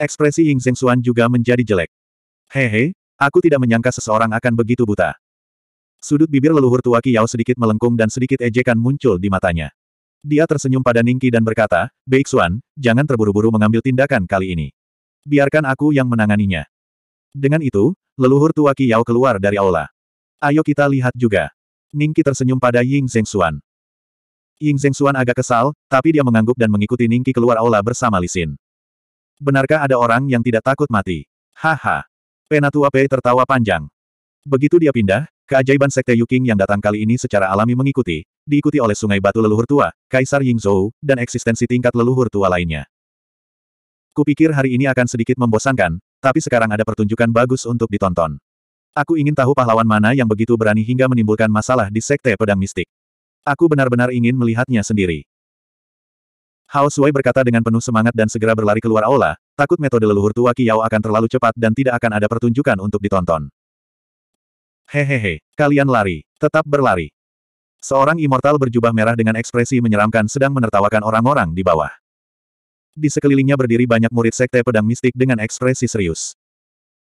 Ekspresi Ying Zheng Xuan juga menjadi jelek. Hehe, aku tidak menyangka seseorang akan begitu buta. Sudut bibir leluhur tua Kiyao sedikit melengkung dan sedikit ejekan muncul di matanya. Dia tersenyum pada Ningki dan berkata, Beixuan, jangan terburu-buru mengambil tindakan kali ini. Biarkan aku yang menanganinya. Dengan itu, leluhur tua Qiyao keluar dari aula. Ayo kita lihat juga. Ningki tersenyum pada Ying Zhengxuan. Ying Zhengxuan agak kesal, tapi dia mengangguk dan mengikuti Ningki keluar aula bersama Lisin. Benarkah ada orang yang tidak takut mati? Haha. Penatua Pei tertawa panjang. Begitu dia pindah, keajaiban Sekte Yuking yang datang kali ini secara alami mengikuti, diikuti oleh sungai batu leluhur tua, Kaisar Yingzhou, dan eksistensi tingkat leluhur tua lainnya. Kupikir hari ini akan sedikit membosankan, tapi sekarang ada pertunjukan bagus untuk ditonton. Aku ingin tahu pahlawan mana yang begitu berani hingga menimbulkan masalah di Sekte Pedang Mistik. Aku benar-benar ingin melihatnya sendiri. Hao Sui berkata dengan penuh semangat dan segera berlari keluar aula, takut metode leluhur tua Kiao akan terlalu cepat dan tidak akan ada pertunjukan untuk ditonton. Hehehe, kalian lari, tetap berlari. Seorang immortal berjubah merah dengan ekspresi menyeramkan sedang menertawakan orang-orang di bawah. Di sekelilingnya berdiri banyak murid sekte pedang mistik dengan ekspresi serius.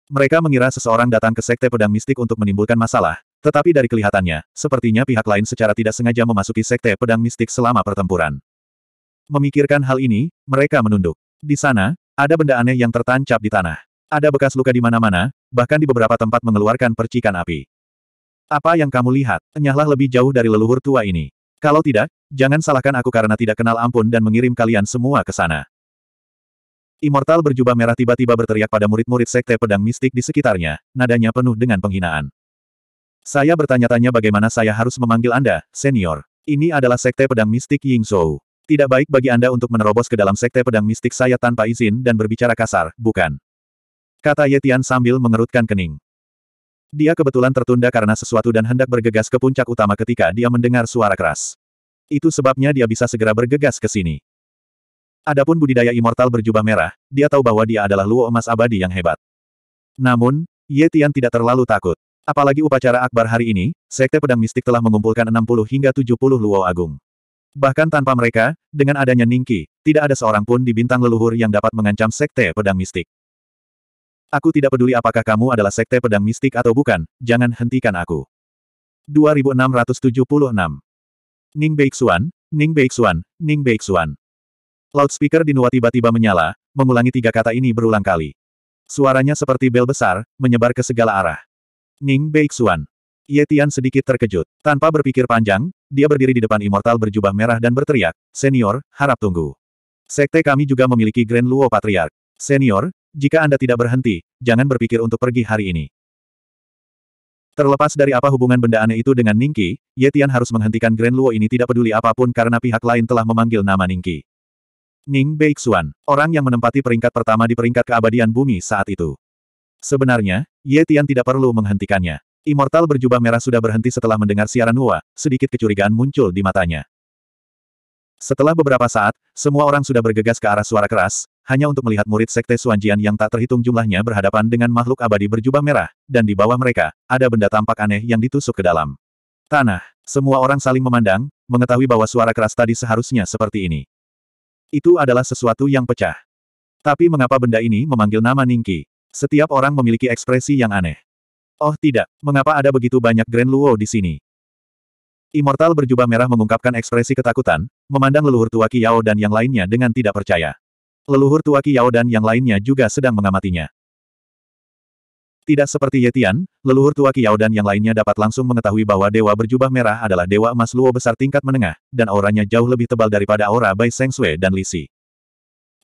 Mereka mengira seseorang datang ke sekte pedang mistik untuk menimbulkan masalah, tetapi dari kelihatannya, sepertinya pihak lain secara tidak sengaja memasuki sekte pedang mistik selama pertempuran. Memikirkan hal ini, mereka menunduk. Di sana, ada benda aneh yang tertancap di tanah. Ada bekas luka di mana-mana, bahkan di beberapa tempat mengeluarkan percikan api. Apa yang kamu lihat? Enyahlah lebih jauh dari leluhur tua ini. Kalau tidak, jangan salahkan aku karena tidak kenal ampun dan mengirim kalian semua ke sana. Immortal berjubah merah tiba-tiba berteriak pada murid-murid sekte pedang mistik di sekitarnya, nadanya penuh dengan penghinaan. Saya bertanya-tanya bagaimana saya harus memanggil Anda, senior. Ini adalah sekte pedang mistik Ying Zhou. Tidak baik bagi Anda untuk menerobos ke dalam sekte pedang mistik saya tanpa izin dan berbicara kasar, bukan? Kata Yetian sambil mengerutkan kening. Dia kebetulan tertunda karena sesuatu dan hendak bergegas ke puncak utama ketika dia mendengar suara keras. Itu sebabnya dia bisa segera bergegas ke sini. Adapun budidaya immortal berjubah merah, dia tahu bahwa dia adalah luo emas abadi yang hebat. Namun, Ye Tian tidak terlalu takut. Apalagi upacara akbar hari ini, Sekte Pedang Mistik telah mengumpulkan 60 hingga 70 luo agung. Bahkan tanpa mereka, dengan adanya Ningki, tidak ada seorang pun di bintang leluhur yang dapat mengancam Sekte Pedang Mistik. Aku tidak peduli apakah kamu adalah sekte pedang mistik atau bukan, jangan hentikan aku. 2676 Ning Beixuan, Ning Beixuan, Ning Beixuan. Loudspeaker di Nuwa tiba-tiba menyala, mengulangi tiga kata ini berulang kali. Suaranya seperti bel besar, menyebar ke segala arah. Ning Beixuan. Ye Tian sedikit terkejut. Tanpa berpikir panjang, dia berdiri di depan Immortal berjubah merah dan berteriak, Senior, harap tunggu. Sekte kami juga memiliki Grand Luo Patriarch. Senior, jika Anda tidak berhenti, jangan berpikir untuk pergi hari ini. Terlepas dari apa hubungan benda aneh itu dengan Ningki, Tian harus menghentikan Grand Luo ini tidak peduli apapun karena pihak lain telah memanggil nama Ningki. Ning Beixuan, orang yang menempati peringkat pertama di peringkat keabadian bumi saat itu. Sebenarnya, Ye Tian tidak perlu menghentikannya. Immortal berjubah merah sudah berhenti setelah mendengar siaran Hua, sedikit kecurigaan muncul di matanya. Setelah beberapa saat, semua orang sudah bergegas ke arah suara keras, hanya untuk melihat murid Sekte Suanjian yang tak terhitung jumlahnya berhadapan dengan makhluk abadi berjubah merah, dan di bawah mereka, ada benda tampak aneh yang ditusuk ke dalam. Tanah. Semua orang saling memandang, mengetahui bahwa suara keras tadi seharusnya seperti ini. Itu adalah sesuatu yang pecah. Tapi mengapa benda ini memanggil nama Ningki? Setiap orang memiliki ekspresi yang aneh. Oh tidak, mengapa ada begitu banyak Grand Luo di sini? Immortal berjubah merah mengungkapkan ekspresi ketakutan, memandang leluhur tua Kiyao dan yang lainnya dengan tidak percaya. Leluhur tua Qiyao dan yang lainnya juga sedang mengamatinya. Tidak seperti Yetian, leluhur tua Kiao dan yang lainnya dapat langsung mengetahui bahwa dewa berjubah merah adalah dewa emas Luo besar tingkat menengah, dan auranya jauh lebih tebal daripada aura Bai Seng Sui dan Li Si.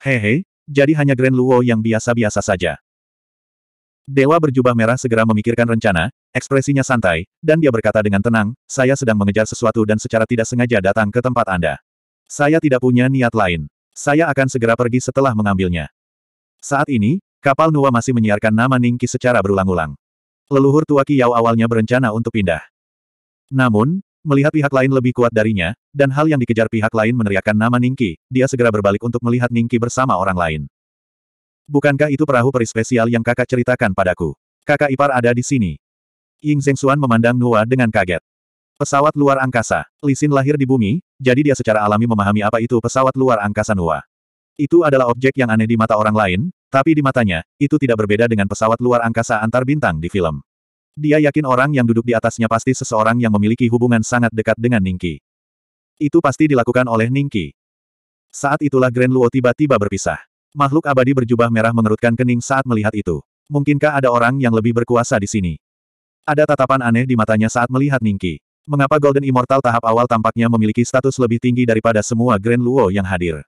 Hehe, jadi hanya Grand Luo yang biasa-biasa saja. Dewa berjubah merah segera memikirkan rencana, ekspresinya santai, dan dia berkata dengan tenang, saya sedang mengejar sesuatu dan secara tidak sengaja datang ke tempat Anda. Saya tidak punya niat lain. Saya akan segera pergi setelah mengambilnya. Saat ini, kapal Nuwa masih menyiarkan nama Ningki secara berulang-ulang. Leluhur tua Kiyau awalnya berencana untuk pindah. Namun, melihat pihak lain lebih kuat darinya, dan hal yang dikejar pihak lain meneriakkan nama Ningki, dia segera berbalik untuk melihat Ningki bersama orang lain. Bukankah itu perahu perispesial yang kakak ceritakan padaku? Kakak ipar ada di sini. Ying Zhengxuan memandang Nuwa dengan kaget. Pesawat luar angkasa, Lisin lahir di bumi, jadi dia secara alami memahami apa itu pesawat luar angkasa Nuwa. Itu adalah objek yang aneh di mata orang lain, tapi di matanya, itu tidak berbeda dengan pesawat luar angkasa antar bintang di film. Dia yakin orang yang duduk di atasnya pasti seseorang yang memiliki hubungan sangat dekat dengan Ningki. Itu pasti dilakukan oleh Ningki. Saat itulah Grand Luo tiba-tiba berpisah. Makhluk abadi berjubah merah mengerutkan kening saat melihat itu. Mungkinkah ada orang yang lebih berkuasa di sini? Ada tatapan aneh di matanya saat melihat Ningki. Mengapa Golden Immortal tahap awal tampaknya memiliki status lebih tinggi daripada semua Grand Luo yang hadir?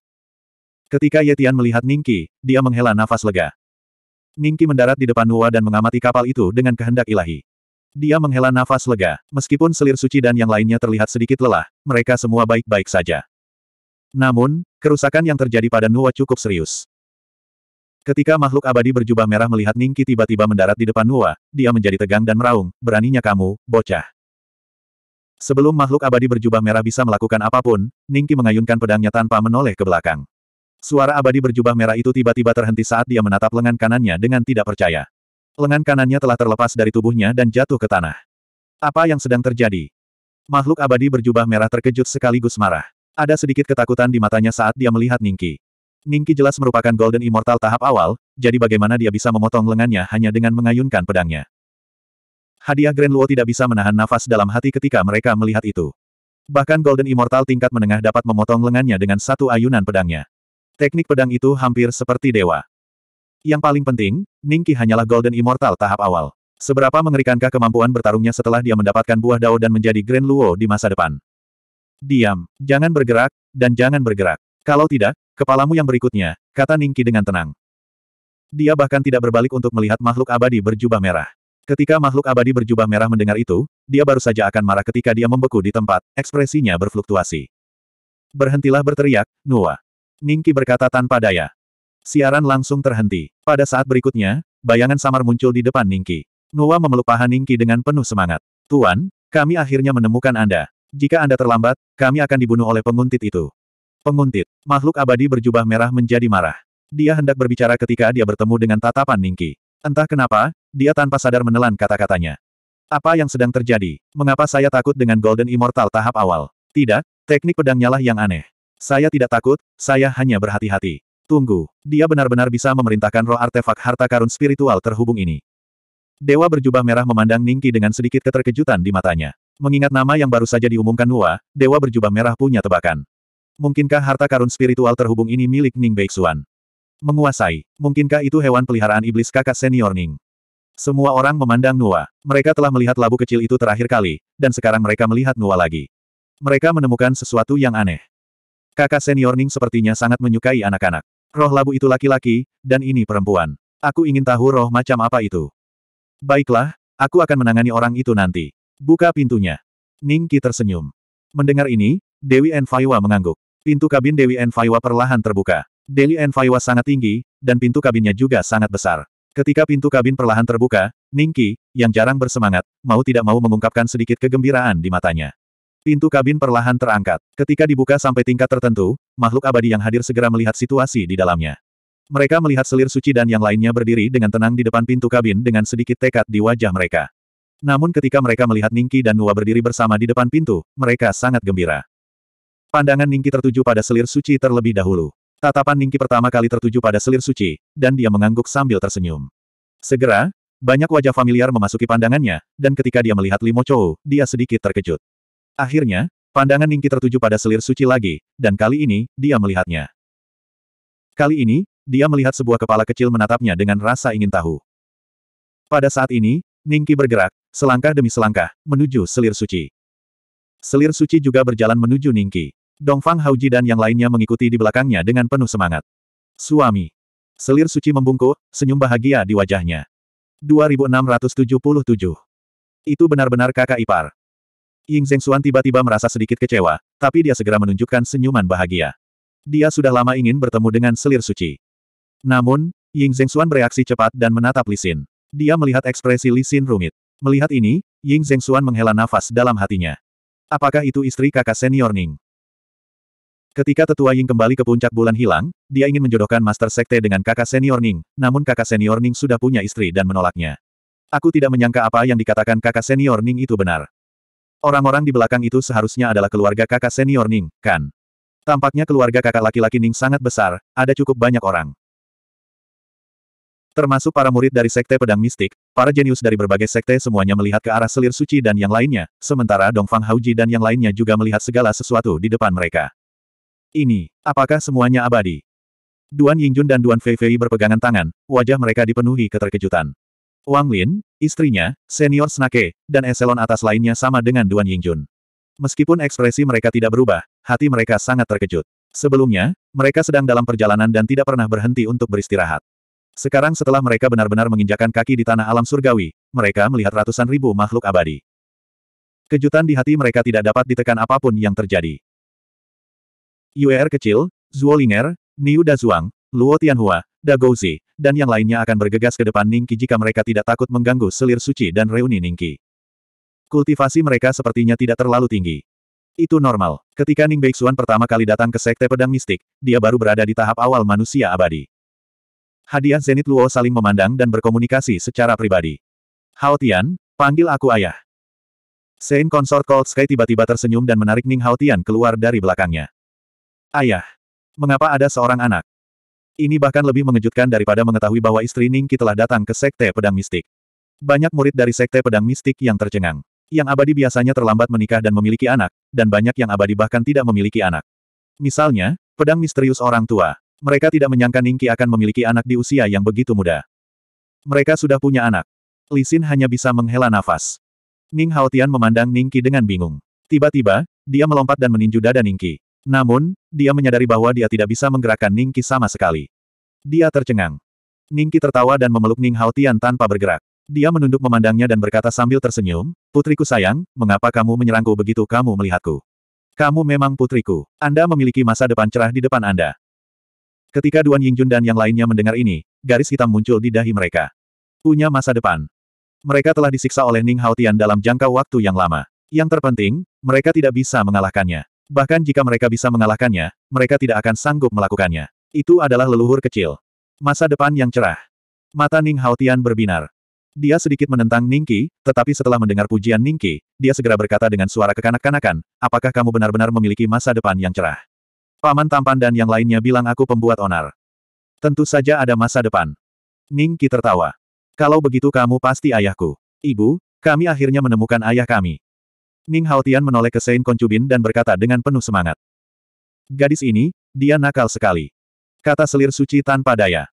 Ketika Yetian melihat Ningki, dia menghela nafas lega. Ningki mendarat di depan Nuwa dan mengamati kapal itu dengan kehendak ilahi. Dia menghela nafas lega, meskipun selir suci dan yang lainnya terlihat sedikit lelah, mereka semua baik-baik saja. Namun, kerusakan yang terjadi pada Nuwa cukup serius. Ketika makhluk abadi berjubah merah melihat Ningki tiba-tiba mendarat di depan Nuwa, dia menjadi tegang dan meraung, beraninya kamu, bocah. Sebelum makhluk abadi berjubah merah bisa melakukan apapun, Ningki mengayunkan pedangnya tanpa menoleh ke belakang. Suara abadi berjubah merah itu tiba-tiba terhenti saat dia menatap lengan kanannya dengan tidak percaya. Lengan kanannya telah terlepas dari tubuhnya dan jatuh ke tanah. Apa yang sedang terjadi? Makhluk abadi berjubah merah terkejut sekaligus marah. Ada sedikit ketakutan di matanya saat dia melihat Ningki. Ningki jelas merupakan Golden Immortal tahap awal, jadi bagaimana dia bisa memotong lengannya hanya dengan mengayunkan pedangnya. Hadiah Grand Luo tidak bisa menahan nafas dalam hati ketika mereka melihat itu. Bahkan Golden Immortal tingkat menengah dapat memotong lengannya dengan satu ayunan pedangnya. Teknik pedang itu hampir seperti dewa. Yang paling penting, Ningki hanyalah Golden Immortal tahap awal. Seberapa mengerikankah kemampuan bertarungnya setelah dia mendapatkan buah dao dan menjadi Grand Luo di masa depan? Diam, jangan bergerak, dan jangan bergerak. Kalau tidak, kepalamu yang berikutnya, kata Ningki dengan tenang. Dia bahkan tidak berbalik untuk melihat makhluk abadi berjubah merah. Ketika makhluk abadi berjubah merah mendengar itu, dia baru saja akan marah ketika dia membeku di tempat, ekspresinya berfluktuasi. Berhentilah berteriak, Nua. Ningki berkata tanpa daya. Siaran langsung terhenti. Pada saat berikutnya, bayangan samar muncul di depan Ningki. Nua memeluk paha Ningki dengan penuh semangat. Tuan, kami akhirnya menemukan Anda. Jika Anda terlambat, kami akan dibunuh oleh penguntit itu. Penguntit, makhluk abadi berjubah merah menjadi marah. Dia hendak berbicara ketika dia bertemu dengan tatapan Ningki. Entah kenapa, dia tanpa sadar menelan kata-katanya. Apa yang sedang terjadi? Mengapa saya takut dengan Golden Immortal tahap awal? Tidak, teknik pedangnya lah yang aneh. Saya tidak takut, saya hanya berhati-hati. Tunggu, dia benar-benar bisa memerintahkan roh artefak harta karun spiritual terhubung ini. Dewa berjubah merah memandang Ningki dengan sedikit keterkejutan di matanya. Mengingat nama yang baru saja diumumkan Nua, Dewa berjubah merah punya tebakan. Mungkinkah harta karun spiritual terhubung ini milik Ning Beixuan? Menguasai. Mungkinkah itu hewan peliharaan iblis kakak senior Ning? Semua orang memandang Nua. Mereka telah melihat labu kecil itu terakhir kali, dan sekarang mereka melihat Nua lagi. Mereka menemukan sesuatu yang aneh. Kakak senior Ning sepertinya sangat menyukai anak-anak. Roh labu itu laki-laki, dan ini perempuan. Aku ingin tahu roh macam apa itu. Baiklah, aku akan menangani orang itu nanti. Buka pintunya. Ning Qi tersenyum. Mendengar ini, Dewi Enfaiwa mengangguk. Pintu kabin Dewi Enfaiwa perlahan terbuka. Deli Enfaiwa sangat tinggi, dan pintu kabinnya juga sangat besar. Ketika pintu kabin perlahan terbuka, Ningki, yang jarang bersemangat, mau tidak mau mengungkapkan sedikit kegembiraan di matanya. Pintu kabin perlahan terangkat. Ketika dibuka sampai tingkat tertentu, makhluk abadi yang hadir segera melihat situasi di dalamnya. Mereka melihat selir suci dan yang lainnya berdiri dengan tenang di depan pintu kabin dengan sedikit tekad di wajah mereka. Namun ketika mereka melihat Ningki dan Nua berdiri bersama di depan pintu, mereka sangat gembira. Pandangan Ningki tertuju pada selir suci terlebih dahulu. Tatapan Ningki pertama kali tertuju pada selir suci, dan dia mengangguk sambil tersenyum. Segera, banyak wajah familiar memasuki pandangannya, dan ketika dia melihat Limo Chou, dia sedikit terkejut. Akhirnya, pandangan Ningki tertuju pada selir suci lagi, dan kali ini, dia melihatnya. Kali ini, dia melihat sebuah kepala kecil menatapnya dengan rasa ingin tahu. Pada saat ini, Ningki bergerak, selangkah demi selangkah, menuju selir suci. Selir suci juga berjalan menuju Ningki. Dongfang Hauji dan yang lainnya mengikuti di belakangnya dengan penuh semangat. Suami. Selir suci membungkuk, senyum bahagia di wajahnya. 2677. Itu benar-benar kakak ipar. Ying Zhengxuan tiba-tiba merasa sedikit kecewa, tapi dia segera menunjukkan senyuman bahagia. Dia sudah lama ingin bertemu dengan selir suci. Namun, Ying Zhengxuan bereaksi cepat dan menatap Li Dia melihat ekspresi Li rumit. Melihat ini, Ying Zhengxuan menghela nafas dalam hatinya. Apakah itu istri kakak senior Ning? Ketika tetua Ying kembali ke puncak bulan hilang, dia ingin menjodohkan Master Sekte dengan kakak senior Ning, namun kakak senior Ning sudah punya istri dan menolaknya. Aku tidak menyangka apa yang dikatakan kakak senior Ning itu benar. Orang-orang di belakang itu seharusnya adalah keluarga kakak senior Ning, kan? Tampaknya keluarga kakak laki-laki Ning sangat besar, ada cukup banyak orang. Termasuk para murid dari Sekte Pedang Mistik, para jenius dari berbagai sekte semuanya melihat ke arah selir suci dan yang lainnya, sementara Dongfang Hauji dan yang lainnya juga melihat segala sesuatu di depan mereka. Ini, apakah semuanya abadi? Duan Yingjun dan Duan Feifei berpegangan tangan, wajah mereka dipenuhi keterkejutan. Wang Lin, istrinya, senior Snake, dan eselon atas lainnya sama dengan Duan Yingjun. Meskipun ekspresi mereka tidak berubah, hati mereka sangat terkejut. Sebelumnya, mereka sedang dalam perjalanan dan tidak pernah berhenti untuk beristirahat. Sekarang setelah mereka benar-benar menginjakan kaki di tanah alam surgawi, mereka melihat ratusan ribu makhluk abadi. Kejutan di hati mereka tidak dapat ditekan apapun yang terjadi. Yuer kecil, Zuo Linger, Niu Zhuang, Luo Tianhua, Dagouzi, dan yang lainnya akan bergegas ke depan Ningki jika mereka tidak takut mengganggu selir suci dan reuni Ningki. Kultivasi mereka sepertinya tidak terlalu tinggi. Itu normal. Ketika Ning Beixuan pertama kali datang ke Sekte Pedang Mistik, dia baru berada di tahap awal manusia abadi. Hadiah Zenit Luo saling memandang dan berkomunikasi secara pribadi. Hao Tian, panggil aku ayah. Saint Consort Cold Sky tiba-tiba tersenyum dan menarik Ning Hao Tian keluar dari belakangnya. Ayah. Mengapa ada seorang anak? Ini bahkan lebih mengejutkan daripada mengetahui bahwa istri Ningki telah datang ke Sekte Pedang Mistik. Banyak murid dari Sekte Pedang Mistik yang tercengang. Yang abadi biasanya terlambat menikah dan memiliki anak, dan banyak yang abadi bahkan tidak memiliki anak. Misalnya, pedang misterius orang tua. Mereka tidak menyangka Ningki akan memiliki anak di usia yang begitu muda. Mereka sudah punya anak. Lisin hanya bisa menghela nafas. Ning Haotian memandang Ningki dengan bingung. Tiba-tiba, dia melompat dan meninju dada Ningki. Namun, dia menyadari bahwa dia tidak bisa menggerakkan Ningki sama sekali. Dia tercengang. Ningki tertawa dan memeluk Ning Hao Tian tanpa bergerak. Dia menunduk memandangnya dan berkata sambil tersenyum, Putriku sayang, mengapa kamu menyerangku begitu kamu melihatku? Kamu memang putriku. Anda memiliki masa depan cerah di depan Anda. Ketika Duan Yingjun dan yang lainnya mendengar ini, garis hitam muncul di dahi mereka. Punya masa depan. Mereka telah disiksa oleh Ning Haotian dalam jangka waktu yang lama. Yang terpenting, mereka tidak bisa mengalahkannya. Bahkan jika mereka bisa mengalahkannya, mereka tidak akan sanggup melakukannya. Itu adalah leluhur kecil. Masa depan yang cerah. Mata Ning Haotian berbinar. Dia sedikit menentang Ningki, tetapi setelah mendengar pujian Ningki, dia segera berkata dengan suara kekanak-kanakan, apakah kamu benar-benar memiliki masa depan yang cerah? Paman tampan dan yang lainnya bilang aku pembuat onar. Tentu saja ada masa depan. Ningki tertawa. Kalau begitu kamu pasti ayahku. Ibu, kami akhirnya menemukan ayah kami. Ning Haotian menoleh ke Sein Koncubin dan berkata dengan penuh semangat. Gadis ini, dia nakal sekali. Kata selir suci tanpa daya.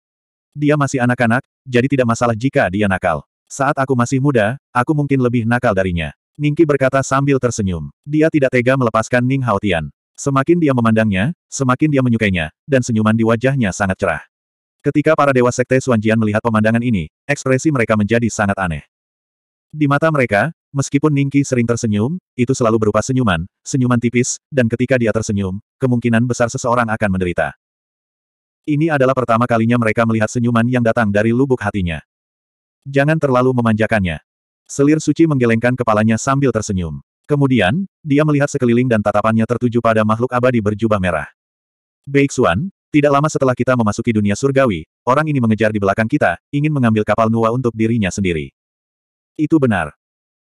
Dia masih anak-anak, jadi tidak masalah jika dia nakal. Saat aku masih muda, aku mungkin lebih nakal darinya. Ningki berkata sambil tersenyum. Dia tidak tega melepaskan Ning Haotian. Semakin dia memandangnya, semakin dia menyukainya, dan senyuman di wajahnya sangat cerah. Ketika para dewa sekte Suanjian melihat pemandangan ini, ekspresi mereka menjadi sangat aneh. Di mata mereka, Meskipun Ningki sering tersenyum, itu selalu berupa senyuman, senyuman tipis, dan ketika dia tersenyum, kemungkinan besar seseorang akan menderita. Ini adalah pertama kalinya mereka melihat senyuman yang datang dari lubuk hatinya. Jangan terlalu memanjakannya. Selir suci menggelengkan kepalanya sambil tersenyum. Kemudian, dia melihat sekeliling dan tatapannya tertuju pada makhluk abadi berjubah merah. Baik Xuan, tidak lama setelah kita memasuki dunia surgawi, orang ini mengejar di belakang kita, ingin mengambil kapal Nuwa untuk dirinya sendiri. Itu benar.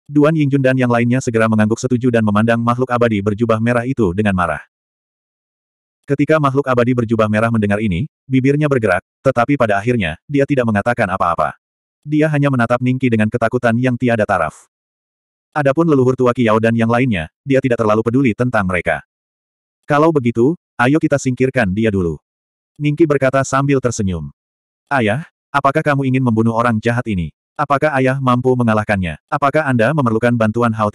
Duan Yingjun dan yang lainnya segera mengangguk setuju dan memandang makhluk abadi berjubah merah itu dengan marah. Ketika makhluk abadi berjubah merah mendengar ini, bibirnya bergerak, tetapi pada akhirnya, dia tidak mengatakan apa-apa. Dia hanya menatap Ningki dengan ketakutan yang tiada taraf. Adapun leluhur tua Kiao dan yang lainnya, dia tidak terlalu peduli tentang mereka. Kalau begitu, ayo kita singkirkan dia dulu. Ningki berkata sambil tersenyum. Ayah, apakah kamu ingin membunuh orang jahat ini? Apakah ayah mampu mengalahkannya? Apakah Anda memerlukan bantuan Hao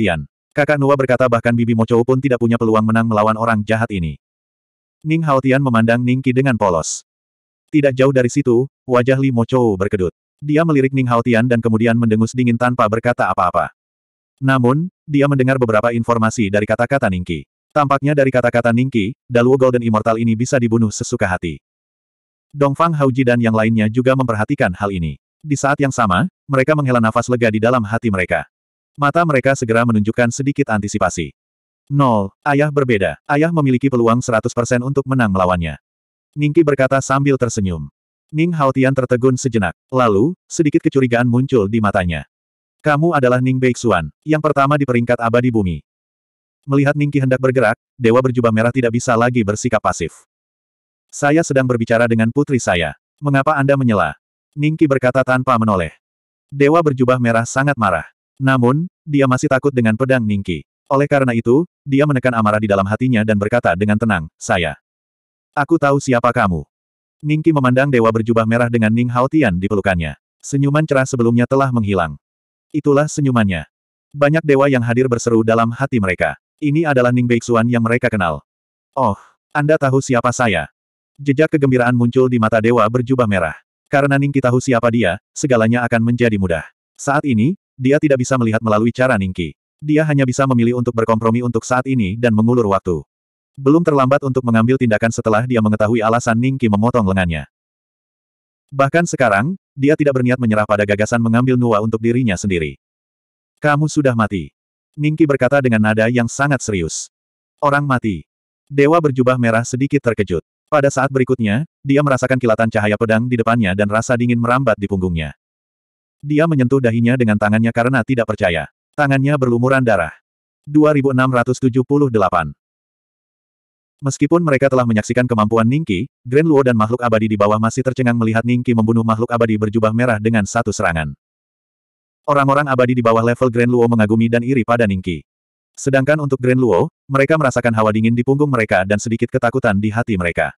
Kakak Nua berkata bahkan Bibi Mochou pun tidak punya peluang menang melawan orang jahat ini. Ning Hao memandang Ning Qi dengan polos. Tidak jauh dari situ, wajah Li Mochou berkedut. Dia melirik Ning Hao dan kemudian mendengus dingin tanpa berkata apa-apa. Namun, dia mendengar beberapa informasi dari kata-kata Ning Qi. Tampaknya dari kata-kata Ning Qi, Daluo Golden Immortal ini bisa dibunuh sesuka hati. Dongfang Hauji dan yang lainnya juga memperhatikan hal ini. Di saat yang sama, mereka menghela nafas lega di dalam hati mereka. Mata mereka segera menunjukkan sedikit antisipasi. Nol, ayah berbeda. Ayah memiliki peluang 100% untuk menang melawannya. Ningki berkata sambil tersenyum. Ning Haotian tertegun sejenak. Lalu, sedikit kecurigaan muncul di matanya. Kamu adalah Ning Beixuan, yang pertama di peringkat abadi bumi. Melihat Ningki hendak bergerak, dewa berjubah merah tidak bisa lagi bersikap pasif. Saya sedang berbicara dengan putri saya. Mengapa Anda menyela? Ningki berkata tanpa menoleh. Dewa berjubah merah sangat marah. Namun, dia masih takut dengan pedang Ningki. Oleh karena itu, dia menekan amarah di dalam hatinya dan berkata dengan tenang, saya. Aku tahu siapa kamu. Ningki memandang dewa berjubah merah dengan Ning Hao Tian di pelukannya. Senyuman cerah sebelumnya telah menghilang. Itulah senyumannya. Banyak dewa yang hadir berseru dalam hati mereka. Ini adalah Ning Beixuan yang mereka kenal. Oh, Anda tahu siapa saya? Jejak kegembiraan muncul di mata dewa berjubah merah. Karena Ningki tahu siapa dia, segalanya akan menjadi mudah. Saat ini, dia tidak bisa melihat melalui cara Ningki. Dia hanya bisa memilih untuk berkompromi untuk saat ini dan mengulur waktu. Belum terlambat untuk mengambil tindakan setelah dia mengetahui alasan Ningki memotong lengannya. Bahkan sekarang, dia tidak berniat menyerah pada gagasan mengambil Nuwa untuk dirinya sendiri. Kamu sudah mati. Ningki berkata dengan nada yang sangat serius. Orang mati. Dewa berjubah merah sedikit terkejut. Pada saat berikutnya, dia merasakan kilatan cahaya pedang di depannya dan rasa dingin merambat di punggungnya. Dia menyentuh dahinya dengan tangannya karena tidak percaya. Tangannya berlumuran darah. 2678 Meskipun mereka telah menyaksikan kemampuan Ningki, Grand Luo dan makhluk abadi di bawah masih tercengang melihat Ningki membunuh makhluk abadi berjubah merah dengan satu serangan. Orang-orang abadi di bawah level Grand Luo mengagumi dan iri pada Ningki. Sedangkan untuk Grand Luo, mereka merasakan hawa dingin di punggung mereka dan sedikit ketakutan di hati mereka.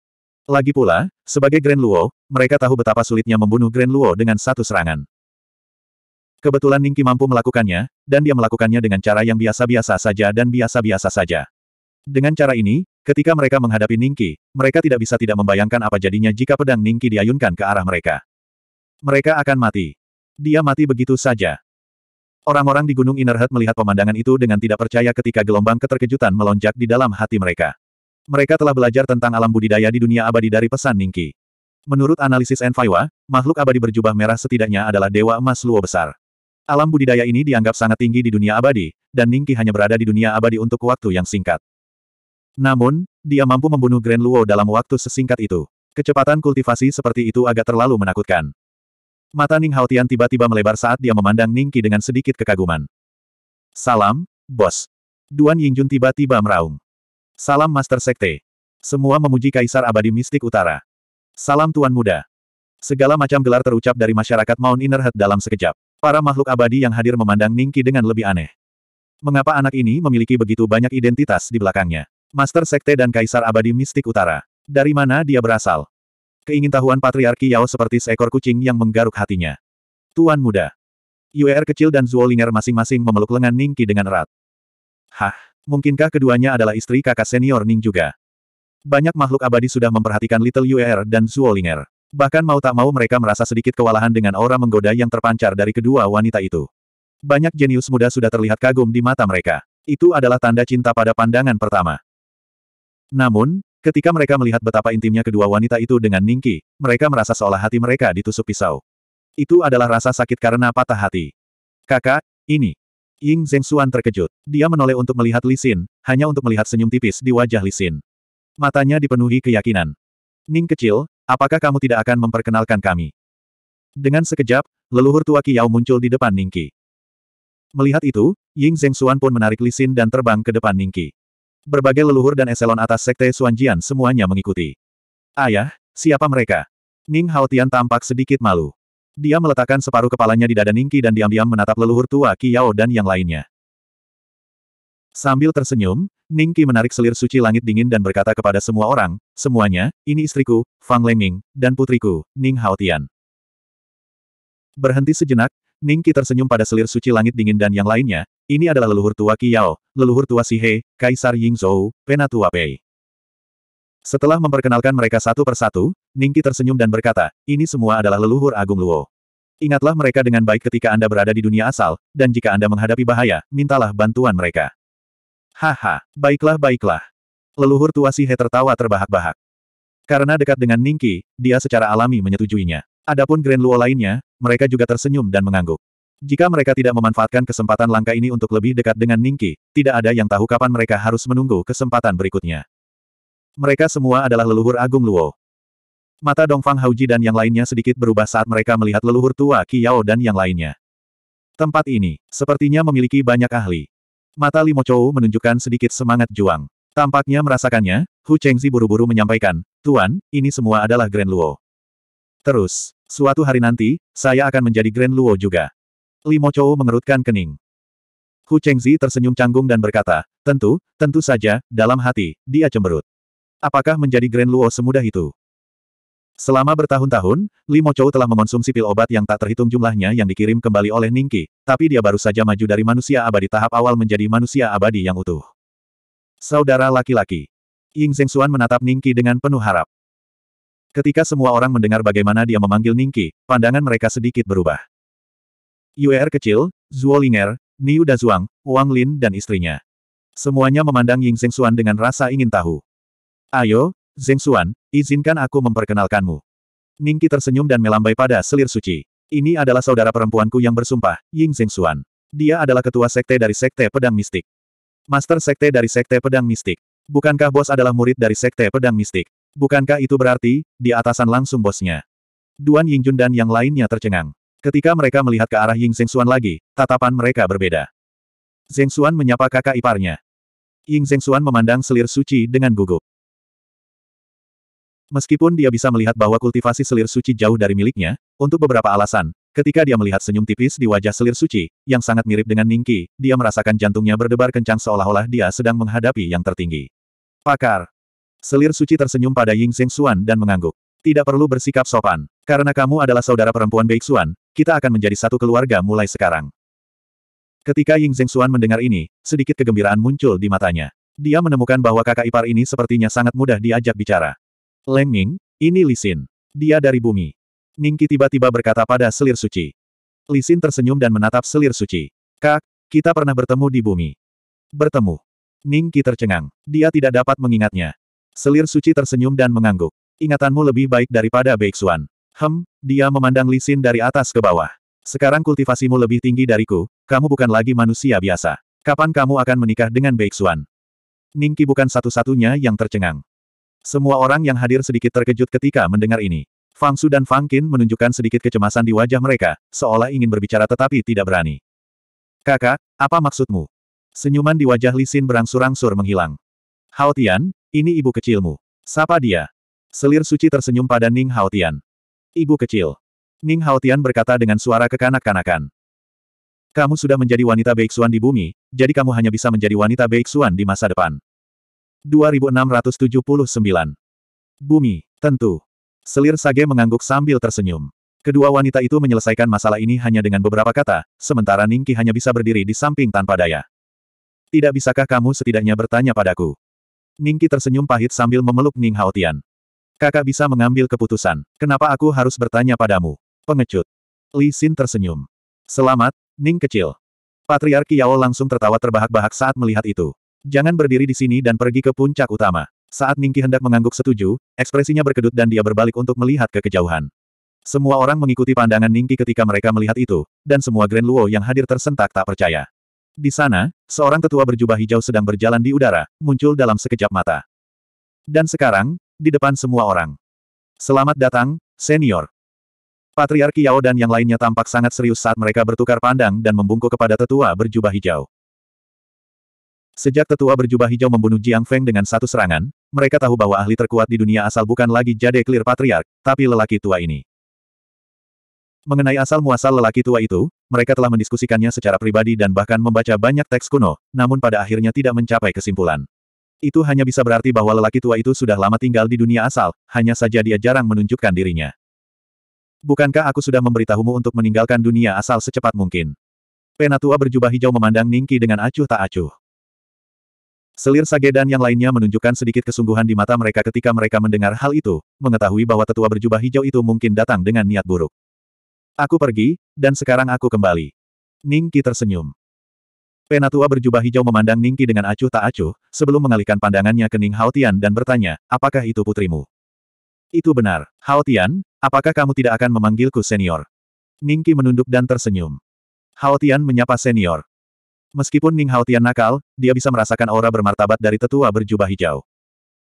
Lagi pula, sebagai Grand Luo, mereka tahu betapa sulitnya membunuh Grand Luo dengan satu serangan. Kebetulan Ningki mampu melakukannya, dan dia melakukannya dengan cara yang biasa-biasa saja dan biasa-biasa saja. Dengan cara ini, ketika mereka menghadapi Ningki, mereka tidak bisa tidak membayangkan apa jadinya jika pedang Ningki diayunkan ke arah mereka. Mereka akan mati. Dia mati begitu saja. Orang-orang di Gunung Inner melihat pemandangan itu dengan tidak percaya ketika gelombang keterkejutan melonjak di dalam hati mereka. Mereka telah belajar tentang alam budidaya di dunia abadi dari pesan Ningki. Menurut analisis Enfaiwa, makhluk abadi berjubah merah setidaknya adalah dewa emas Luo besar. Alam budidaya ini dianggap sangat tinggi di dunia abadi, dan Ningki hanya berada di dunia abadi untuk waktu yang singkat. Namun, dia mampu membunuh Grand Luo dalam waktu sesingkat itu. Kecepatan kultivasi seperti itu agak terlalu menakutkan. Mata Ning Haotian tiba-tiba melebar saat dia memandang Ning Qi dengan sedikit kekaguman. Salam, bos. Duan Yingjun tiba-tiba meraung. Salam Master Sekte. Semua memuji Kaisar Abadi Mistik Utara. Salam Tuan Muda. Segala macam gelar terucap dari masyarakat Mount Inner Heart dalam sekejap. Para makhluk abadi yang hadir memandang Ningki dengan lebih aneh. Mengapa anak ini memiliki begitu banyak identitas di belakangnya? Master Sekte dan Kaisar Abadi Mistik Utara. Dari mana dia berasal? Keingintahuan patriarki Yao seperti seekor kucing yang menggaruk hatinya. Tuan muda. Yuer kecil dan Zuolinger masing-masing memeluk lengan Ningki dengan erat. Hah, mungkinkah keduanya adalah istri kakak senior Ning juga? Banyak makhluk abadi sudah memperhatikan Little Yuer dan Zuolinger. Bahkan mau tak mau mereka merasa sedikit kewalahan dengan aura menggoda yang terpancar dari kedua wanita itu. Banyak jenius muda sudah terlihat kagum di mata mereka. Itu adalah tanda cinta pada pandangan pertama. Namun, Ketika mereka melihat betapa intimnya kedua wanita itu dengan Ningki, mereka merasa seolah hati mereka ditusuk pisau. Itu adalah rasa sakit karena patah hati. Kakak, ini. Ying Zhengxuan terkejut. Dia menoleh untuk melihat Li Xin, hanya untuk melihat senyum tipis di wajah Li Xin. Matanya dipenuhi keyakinan. Ning kecil, apakah kamu tidak akan memperkenalkan kami? Dengan sekejap, leluhur tua Kiao muncul di depan Ningki. Melihat itu, Ying Zhengxuan pun menarik Li Xin dan terbang ke depan Ningki. Berbagai leluhur dan eselon atas Sekte Suanjian semuanya mengikuti. Ayah, siapa mereka? Ning Haotian tampak sedikit malu. Dia meletakkan separuh kepalanya di dada Ningki dan diam-diam menatap leluhur tua Qi Yao dan yang lainnya. Sambil tersenyum, Ningki menarik selir suci langit dingin dan berkata kepada semua orang, semuanya, ini istriku, Fang Leming, dan putriku, Ning Haotian. Berhenti sejenak, Ningki tersenyum pada selir suci langit dingin dan yang lainnya, ini adalah leluhur tua Qi Yao, leluhur tua Sihe, Kaisar Yingzhou, Penatua Pei. Setelah memperkenalkan mereka satu persatu, Ningki tersenyum dan berkata, ini semua adalah leluhur agung Luo. Ingatlah mereka dengan baik ketika Anda berada di dunia asal, dan jika Anda menghadapi bahaya, mintalah bantuan mereka. Haha, baiklah baiklah. Leluhur tua Sihe tertawa terbahak-bahak. Karena dekat dengan Ningki, dia secara alami menyetujuinya. Adapun Grand Luo lainnya, mereka juga tersenyum dan mengangguk. Jika mereka tidak memanfaatkan kesempatan langka ini untuk lebih dekat dengan Ningki, tidak ada yang tahu kapan mereka harus menunggu kesempatan berikutnya. Mereka semua adalah leluhur agung Luo. Mata Dongfang Hauji dan yang lainnya sedikit berubah saat mereka melihat leluhur tua Qiyao dan yang lainnya. Tempat ini, sepertinya memiliki banyak ahli. Mata Limo Chou menunjukkan sedikit semangat juang. Tampaknya merasakannya, Hu Chengzi buru-buru menyampaikan, Tuan, ini semua adalah Grand Luo. Terus, suatu hari nanti, saya akan menjadi Grand Luo juga. Li Chou mengerutkan kening. Hu Chengzi tersenyum canggung dan berkata, tentu, tentu saja, dalam hati, dia cemberut. Apakah menjadi Grand Luo semudah itu? Selama bertahun-tahun, Li Chou telah mengonsumsi pil obat yang tak terhitung jumlahnya yang dikirim kembali oleh Ningki, tapi dia baru saja maju dari manusia abadi tahap awal menjadi manusia abadi yang utuh. Saudara laki-laki. Ying Zengsuan menatap Ningki dengan penuh harap. Ketika semua orang mendengar bagaimana dia memanggil Ningki, pandangan mereka sedikit berubah. Yuer kecil, Zuolinger, Niu Dazuang, Wang Lin dan istrinya. Semuanya memandang Ying Xuan dengan rasa ingin tahu. Ayo, Xuan, izinkan aku memperkenalkanmu. Ningki tersenyum dan melambai pada selir suci. Ini adalah saudara perempuanku yang bersumpah, Ying Xuan. Dia adalah ketua sekte dari sekte pedang mistik. Master sekte dari sekte pedang mistik. Bukankah bos adalah murid dari sekte pedang mistik? Bukankah itu berarti, di atasan langsung bosnya? Duan Yingjun dan yang lainnya tercengang. Ketika mereka melihat ke arah Ying Xuan lagi, tatapan mereka berbeda. Xuan menyapa kakak iparnya. Ying Xuan memandang selir suci dengan gugup. Meskipun dia bisa melihat bahwa kultivasi selir suci jauh dari miliknya, untuk beberapa alasan, ketika dia melihat senyum tipis di wajah selir suci, yang sangat mirip dengan Ningki, dia merasakan jantungnya berdebar kencang seolah-olah dia sedang menghadapi yang tertinggi. Pakar. Selir suci tersenyum pada Ying Xuan dan mengangguk. Tidak perlu bersikap sopan. Karena kamu adalah saudara perempuan Beixuan, kita akan menjadi satu keluarga mulai sekarang. Ketika Ying Zheng Zhengxuan mendengar ini, sedikit kegembiraan muncul di matanya. Dia menemukan bahwa kakak ipar ini sepertinya sangat mudah diajak bicara. Leng Ming, ini Lisin. Dia dari bumi. Ningki tiba-tiba berkata pada selir suci. Lisin tersenyum dan menatap selir suci. Kak, kita pernah bertemu di bumi. Bertemu. Ningki tercengang. Dia tidak dapat mengingatnya. Selir suci tersenyum dan mengangguk. Ingatanmu lebih baik daripada Beixuan. Hem, dia memandang Lisin dari atas ke bawah. Sekarang kultivasimu lebih tinggi dariku, kamu bukan lagi manusia biasa. Kapan kamu akan menikah dengan Beixuan? Ningki bukan satu-satunya yang tercengang. Semua orang yang hadir sedikit terkejut ketika mendengar ini. Fang Su dan Fang Qin menunjukkan sedikit kecemasan di wajah mereka, seolah ingin berbicara tetapi tidak berani. Kakak, apa maksudmu? Senyuman di wajah Lisin Xin berangsur-angsur menghilang. Hao Tian, ini ibu kecilmu. Sapa dia. Selir suci tersenyum pada Ning Haotian. Ibu kecil. Ning Haotian berkata dengan suara kekanak-kanakan. Kamu sudah menjadi wanita Suan di bumi, jadi kamu hanya bisa menjadi wanita Suan di masa depan. 2679. Bumi, tentu. Selir Sage mengangguk sambil tersenyum. Kedua wanita itu menyelesaikan masalah ini hanya dengan beberapa kata, sementara Ning Ningki hanya bisa berdiri di samping tanpa daya. Tidak bisakah kamu setidaknya bertanya padaku? Ning Ningki tersenyum pahit sambil memeluk Ning Haotian. Kakak bisa mengambil keputusan. Kenapa aku harus bertanya padamu? Pengecut. Li Xin tersenyum. Selamat, Ning kecil. Patriarki Yao langsung tertawa terbahak-bahak saat melihat itu. Jangan berdiri di sini dan pergi ke puncak utama. Saat Ningki hendak mengangguk setuju, ekspresinya berkedut dan dia berbalik untuk melihat ke kejauhan. Semua orang mengikuti pandangan Ningki ketika mereka melihat itu, dan semua Grand Luo yang hadir tersentak tak percaya. Di sana, seorang tetua berjubah hijau sedang berjalan di udara, muncul dalam sekejap mata. Dan sekarang, di depan semua orang. Selamat datang, senior. Patriarki Yao dan yang lainnya tampak sangat serius saat mereka bertukar pandang dan membungkuk kepada tetua berjubah hijau. Sejak tetua berjubah hijau membunuh Jiang Feng dengan satu serangan, mereka tahu bahwa ahli terkuat di dunia asal bukan lagi Jade Clear Patriark, tapi lelaki tua ini. Mengenai asal-muasal lelaki tua itu, mereka telah mendiskusikannya secara pribadi dan bahkan membaca banyak teks kuno, namun pada akhirnya tidak mencapai kesimpulan. Itu hanya bisa berarti bahwa lelaki tua itu sudah lama tinggal di dunia asal, hanya saja dia jarang menunjukkan dirinya. Bukankah aku sudah memberitahumu untuk meninggalkan dunia asal secepat mungkin? Penatua berjubah hijau memandang Ningki dengan acuh tak acuh. Selir Sage dan yang lainnya menunjukkan sedikit kesungguhan di mata mereka ketika mereka mendengar hal itu, mengetahui bahwa tetua berjubah hijau itu mungkin datang dengan niat buruk. Aku pergi, dan sekarang aku kembali. Ningki tersenyum. Penatua berjubah hijau memandang Ningki dengan acuh tak acuh, sebelum mengalihkan pandangannya ke Ning Haotian dan bertanya, apakah itu putrimu? Itu benar. Haotian, apakah kamu tidak akan memanggilku senior? Ningki menunduk dan tersenyum. Haotian menyapa senior. Meskipun Ning Haotian nakal, dia bisa merasakan aura bermartabat dari tetua berjubah hijau.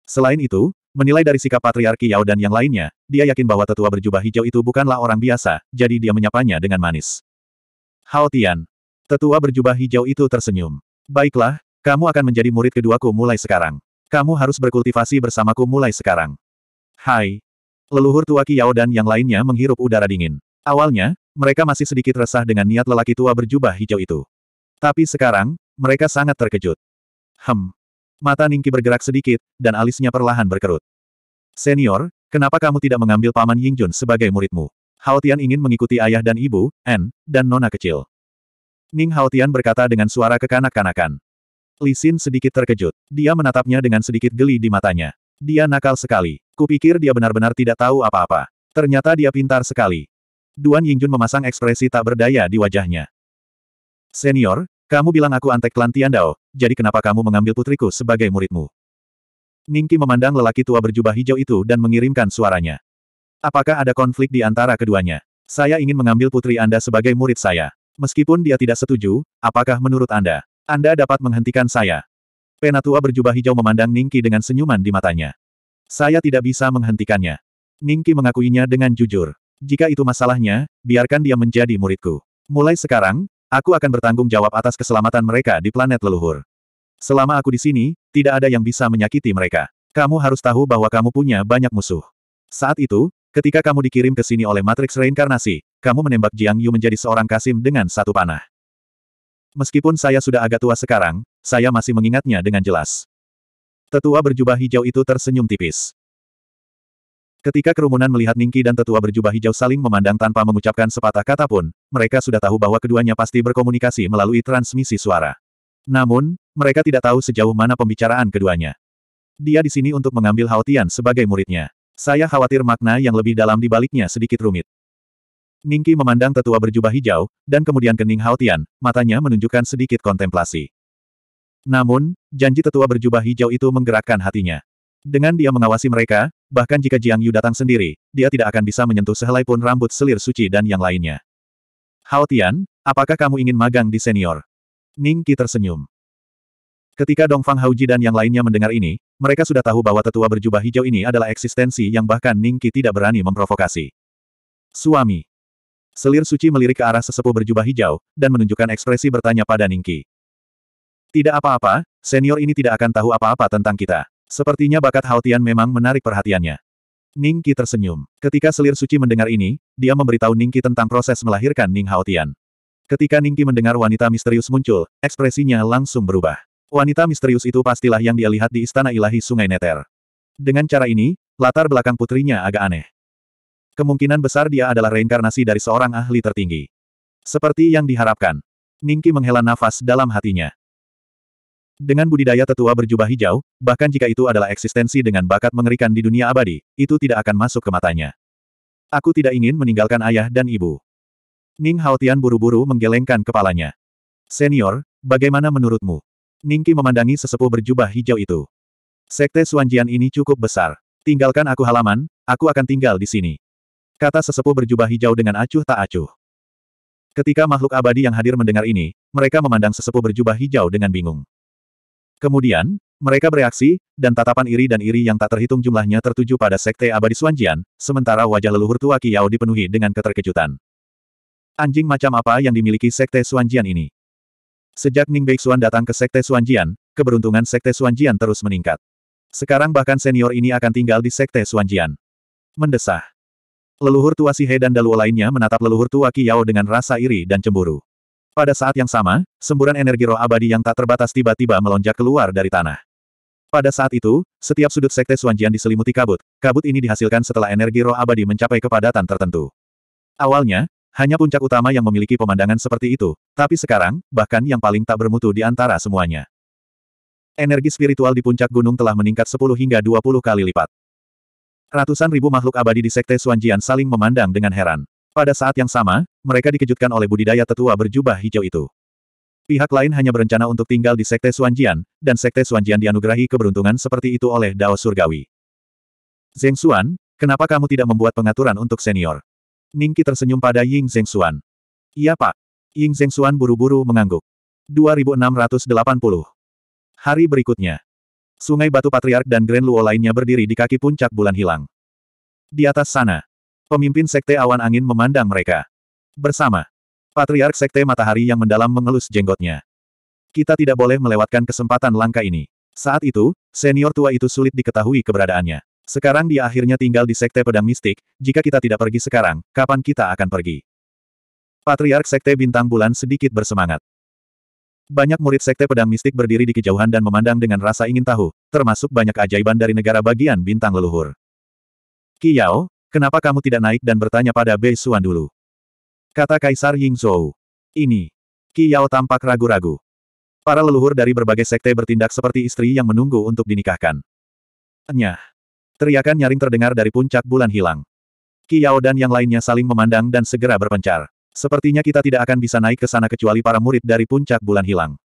Selain itu, menilai dari sikap patriarki Yao dan yang lainnya, dia yakin bahwa tetua berjubah hijau itu bukanlah orang biasa, jadi dia menyapanya dengan manis. Haotian, Tetua berjubah hijau itu tersenyum. Baiklah, kamu akan menjadi murid keduaku mulai sekarang. Kamu harus berkultivasi bersamaku mulai sekarang. Hai. Leluhur tua Kiao dan yang lainnya menghirup udara dingin. Awalnya, mereka masih sedikit resah dengan niat lelaki tua berjubah hijau itu. Tapi sekarang, mereka sangat terkejut. Hem. Mata Ningki bergerak sedikit, dan alisnya perlahan berkerut. Senior, kenapa kamu tidak mengambil Paman Yingjun sebagai muridmu? Hao Tian ingin mengikuti ayah dan ibu, N, dan nona kecil. Ning Haotian berkata dengan suara kekanak-kanakan. Li Xin sedikit terkejut. Dia menatapnya dengan sedikit geli di matanya. Dia nakal sekali. Kupikir dia benar-benar tidak tahu apa-apa. Ternyata dia pintar sekali. Duan Yingjun memasang ekspresi tak berdaya di wajahnya. Senior, kamu bilang aku antek klan Tiandao, jadi kenapa kamu mengambil putriku sebagai muridmu? Ningki memandang lelaki tua berjubah hijau itu dan mengirimkan suaranya. Apakah ada konflik di antara keduanya? Saya ingin mengambil putri Anda sebagai murid saya. Meskipun dia tidak setuju, apakah menurut Anda? Anda dapat menghentikan saya. Penatua berjubah hijau memandang Ningki dengan senyuman di matanya. Saya tidak bisa menghentikannya. Ningki mengakuinya dengan jujur. Jika itu masalahnya, biarkan dia menjadi muridku. Mulai sekarang, aku akan bertanggung jawab atas keselamatan mereka di planet leluhur. Selama aku di sini, tidak ada yang bisa menyakiti mereka. Kamu harus tahu bahwa kamu punya banyak musuh. Saat itu, ketika kamu dikirim ke sini oleh Matrix Reinkarnasi, kamu menembak Jiang Yu menjadi seorang kasim dengan satu panah. Meskipun saya sudah agak tua sekarang, saya masih mengingatnya dengan jelas. Tetua berjubah hijau itu tersenyum tipis. Ketika kerumunan melihat Ningki dan tetua berjubah hijau saling memandang tanpa mengucapkan sepatah kata pun, mereka sudah tahu bahwa keduanya pasti berkomunikasi melalui transmisi suara. Namun, mereka tidak tahu sejauh mana pembicaraan keduanya. Dia di sini untuk mengambil Tian sebagai muridnya. Saya khawatir makna yang lebih dalam di baliknya sedikit rumit. Ningki memandang tetua berjubah hijau, dan kemudian kening Ning Haotian, matanya menunjukkan sedikit kontemplasi. Namun, janji tetua berjubah hijau itu menggerakkan hatinya. Dengan dia mengawasi mereka, bahkan jika Jiang Yu datang sendiri, dia tidak akan bisa menyentuh sehelai pun rambut selir suci dan yang lainnya. Haotian, apakah kamu ingin magang di senior? Ningki tersenyum. Ketika Dongfang Hauji dan yang lainnya mendengar ini, mereka sudah tahu bahwa tetua berjubah hijau ini adalah eksistensi yang bahkan Ningki tidak berani memprovokasi. Suami Selir suci melirik ke arah sesepuh berjubah hijau, dan menunjukkan ekspresi bertanya pada Ningki. Tidak apa-apa, senior ini tidak akan tahu apa-apa tentang kita. Sepertinya bakat Haotian memang menarik perhatiannya. Ningki tersenyum. Ketika selir suci mendengar ini, dia memberitahu Ningki tentang proses melahirkan Ning Haotian. Ketika Ningki mendengar wanita misterius muncul, ekspresinya langsung berubah. Wanita misterius itu pastilah yang dia lihat di Istana Ilahi Sungai Neter. Dengan cara ini, latar belakang putrinya agak aneh. Kemungkinan besar dia adalah reinkarnasi dari seorang ahli tertinggi. Seperti yang diharapkan. Ningki menghela nafas dalam hatinya. Dengan budidaya tetua berjubah hijau, bahkan jika itu adalah eksistensi dengan bakat mengerikan di dunia abadi, itu tidak akan masuk ke matanya. Aku tidak ingin meninggalkan ayah dan ibu. Ning Haotian buru-buru menggelengkan kepalanya. Senior, bagaimana menurutmu? Ningki memandangi sesepuh berjubah hijau itu. Sekte Suanjian ini cukup besar. Tinggalkan aku halaman, aku akan tinggal di sini. Kata sesepuh berjubah hijau dengan acuh tak acuh. Ketika makhluk abadi yang hadir mendengar ini, mereka memandang sesepuh berjubah hijau dengan bingung. Kemudian, mereka bereaksi, dan tatapan iri dan iri yang tak terhitung jumlahnya tertuju pada Sekte Abadi Suanjian, sementara wajah leluhur tua Kiao dipenuhi dengan keterkejutan. Anjing macam apa yang dimiliki Sekte Suanjian ini? Sejak Ning Beixuan datang ke Sekte Suanjian, keberuntungan Sekte Suanjian terus meningkat. Sekarang bahkan senior ini akan tinggal di Sekte Suanjian. Mendesah. Leluhur tua Sihe dan Daluo lainnya menatap leluhur tua Yao dengan rasa iri dan cemburu. Pada saat yang sama, semburan energi roh abadi yang tak terbatas tiba-tiba melonjak keluar dari tanah. Pada saat itu, setiap sudut sekte Suanjian diselimuti kabut. Kabut ini dihasilkan setelah energi roh abadi mencapai kepadatan tertentu. Awalnya, hanya puncak utama yang memiliki pemandangan seperti itu, tapi sekarang, bahkan yang paling tak bermutu di antara semuanya. Energi spiritual di puncak gunung telah meningkat 10 hingga 20 kali lipat. Ratusan ribu makhluk abadi di Sekte Suanjian saling memandang dengan heran. Pada saat yang sama, mereka dikejutkan oleh budidaya tetua berjubah hijau itu. Pihak lain hanya berencana untuk tinggal di Sekte Suanjian, dan Sekte Suanjian dianugerahi keberuntungan seperti itu oleh Dao Surgawi. Zeng Xuan, kenapa kamu tidak membuat pengaturan untuk senior? Ningki tersenyum pada Ying Zeng Xuan. Iya pak. Ying Zeng Xuan buru-buru mengangguk. 2680. Hari berikutnya. Sungai Batu Patriark dan Grand Luo lainnya berdiri di kaki puncak bulan hilang. Di atas sana, pemimpin Sekte Awan Angin memandang mereka. Bersama, Patriark Sekte Matahari yang mendalam mengelus jenggotnya. Kita tidak boleh melewatkan kesempatan langka ini. Saat itu, senior tua itu sulit diketahui keberadaannya. Sekarang dia akhirnya tinggal di Sekte Pedang Mistik, jika kita tidak pergi sekarang, kapan kita akan pergi? Patriark Sekte Bintang Bulan sedikit bersemangat. Banyak murid sekte pedang mistik berdiri di kejauhan dan memandang dengan rasa ingin tahu, termasuk banyak ajaiban dari negara bagian bintang leluhur. Kiyao, kenapa kamu tidak naik dan bertanya pada Bei Xuan dulu? Kata Kaisar Ying Zhou. Ini. Kiyao tampak ragu-ragu. Para leluhur dari berbagai sekte bertindak seperti istri yang menunggu untuk dinikahkan. Nyah. Teriakan nyaring terdengar dari puncak bulan hilang. Kiyao dan yang lainnya saling memandang dan segera berpencar. Sepertinya kita tidak akan bisa naik ke sana kecuali para murid dari puncak bulan hilang.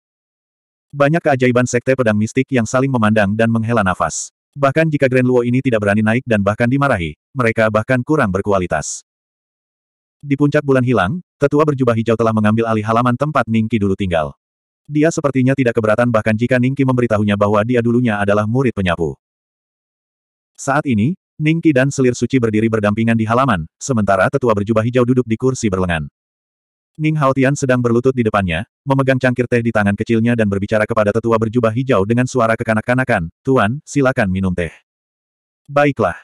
Banyak keajaiban sekte pedang mistik yang saling memandang dan menghela nafas. Bahkan jika Grand Luo ini tidak berani naik dan bahkan dimarahi, mereka bahkan kurang berkualitas. Di puncak bulan hilang, tetua berjubah hijau telah mengambil alih halaman tempat Ningki dulu tinggal. Dia sepertinya tidak keberatan bahkan jika Ningki memberitahunya bahwa dia dulunya adalah murid penyapu. Saat ini, Ningki dan selir suci berdiri berdampingan di halaman, sementara tetua berjubah hijau duduk di kursi berlengan. Ning Haotian sedang berlutut di depannya, memegang cangkir teh di tangan kecilnya dan berbicara kepada tetua berjubah hijau dengan suara kekanak-kanakan, Tuan, silakan minum teh. Baiklah.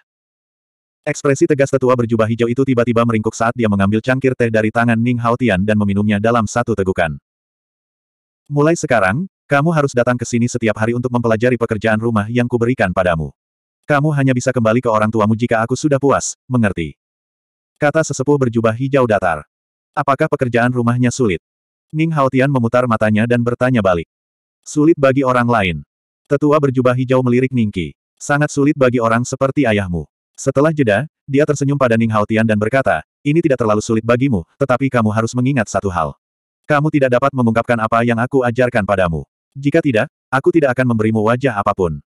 Ekspresi tegas tetua berjubah hijau itu tiba-tiba meringkuk saat dia mengambil cangkir teh dari tangan Ning Haotian dan meminumnya dalam satu tegukan. Mulai sekarang, kamu harus datang ke sini setiap hari untuk mempelajari pekerjaan rumah yang kuberikan padamu. Kamu hanya bisa kembali ke orang tuamu jika aku sudah puas, mengerti. Kata sesepuh berjubah hijau datar. Apakah pekerjaan rumahnya sulit? Ning Haotian memutar matanya dan bertanya balik. Sulit bagi orang lain. Tetua berjubah hijau melirik Ningki. Sangat sulit bagi orang seperti ayahmu. Setelah jeda, dia tersenyum pada Ning Haotian dan berkata, ini tidak terlalu sulit bagimu, tetapi kamu harus mengingat satu hal. Kamu tidak dapat mengungkapkan apa yang aku ajarkan padamu. Jika tidak, aku tidak akan memberimu wajah apapun.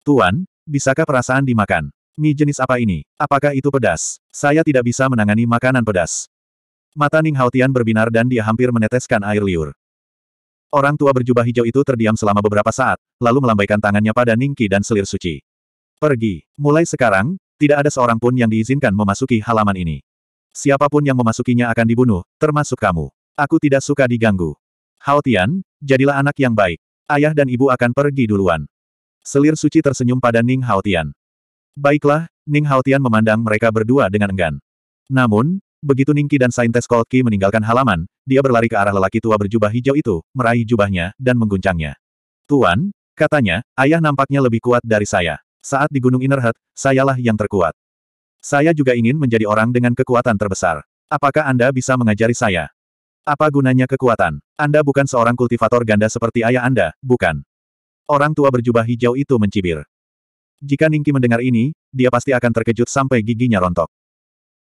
Tuan, Bisakah perasaan dimakan? Mie jenis apa ini? Apakah itu pedas? Saya tidak bisa menangani makanan pedas. Mata Ning Haotian berbinar dan dia hampir meneteskan air liur. Orang tua berjubah hijau itu terdiam selama beberapa saat, lalu melambaikan tangannya pada Ningki dan selir suci. Pergi. Mulai sekarang, tidak ada seorang pun yang diizinkan memasuki halaman ini. Siapapun yang memasukinya akan dibunuh, termasuk kamu. Aku tidak suka diganggu. Haotian, jadilah anak yang baik. Ayah dan ibu akan pergi duluan. Selir suci tersenyum pada Ning Haotian. Baiklah, Ning Haotian memandang mereka berdua dengan enggan. Namun, begitu Ning Qi dan Saintes Qi meninggalkan halaman, dia berlari ke arah lelaki tua berjubah hijau itu, meraih jubahnya, dan mengguncangnya. Tuan, katanya, ayah nampaknya lebih kuat dari saya. Saat di Gunung Innerhead, sayalah yang terkuat. Saya juga ingin menjadi orang dengan kekuatan terbesar. Apakah Anda bisa mengajari saya? Apa gunanya kekuatan? Anda bukan seorang kultivator ganda seperti ayah Anda, bukan? Orang tua berjubah hijau itu mencibir. Jika Ningki mendengar ini, dia pasti akan terkejut sampai giginya rontok.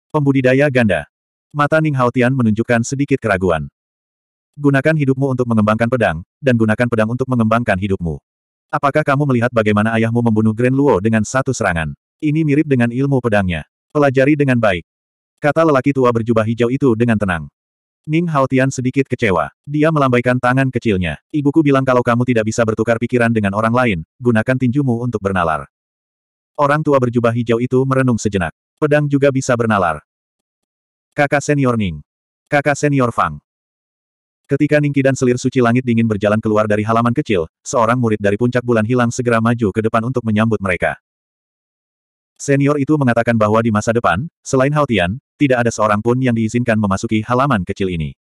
Pembudidaya ganda. Mata Ning Haotian menunjukkan sedikit keraguan. Gunakan hidupmu untuk mengembangkan pedang, dan gunakan pedang untuk mengembangkan hidupmu. Apakah kamu melihat bagaimana ayahmu membunuh Grand Luo dengan satu serangan? Ini mirip dengan ilmu pedangnya. Pelajari dengan baik. Kata lelaki tua berjubah hijau itu dengan tenang. Ning Tian sedikit kecewa. Dia melambaikan tangan kecilnya. Ibuku bilang kalau kamu tidak bisa bertukar pikiran dengan orang lain, gunakan tinjumu untuk bernalar. Orang tua berjubah hijau itu merenung sejenak. Pedang juga bisa bernalar. Kakak senior Ning. Kakak senior Fang. Ketika Ningki dan selir suci langit dingin berjalan keluar dari halaman kecil, seorang murid dari puncak bulan hilang segera maju ke depan untuk menyambut mereka. Senior itu mengatakan bahwa di masa depan, selain Haotian, tidak ada seorang pun yang diizinkan memasuki halaman kecil ini.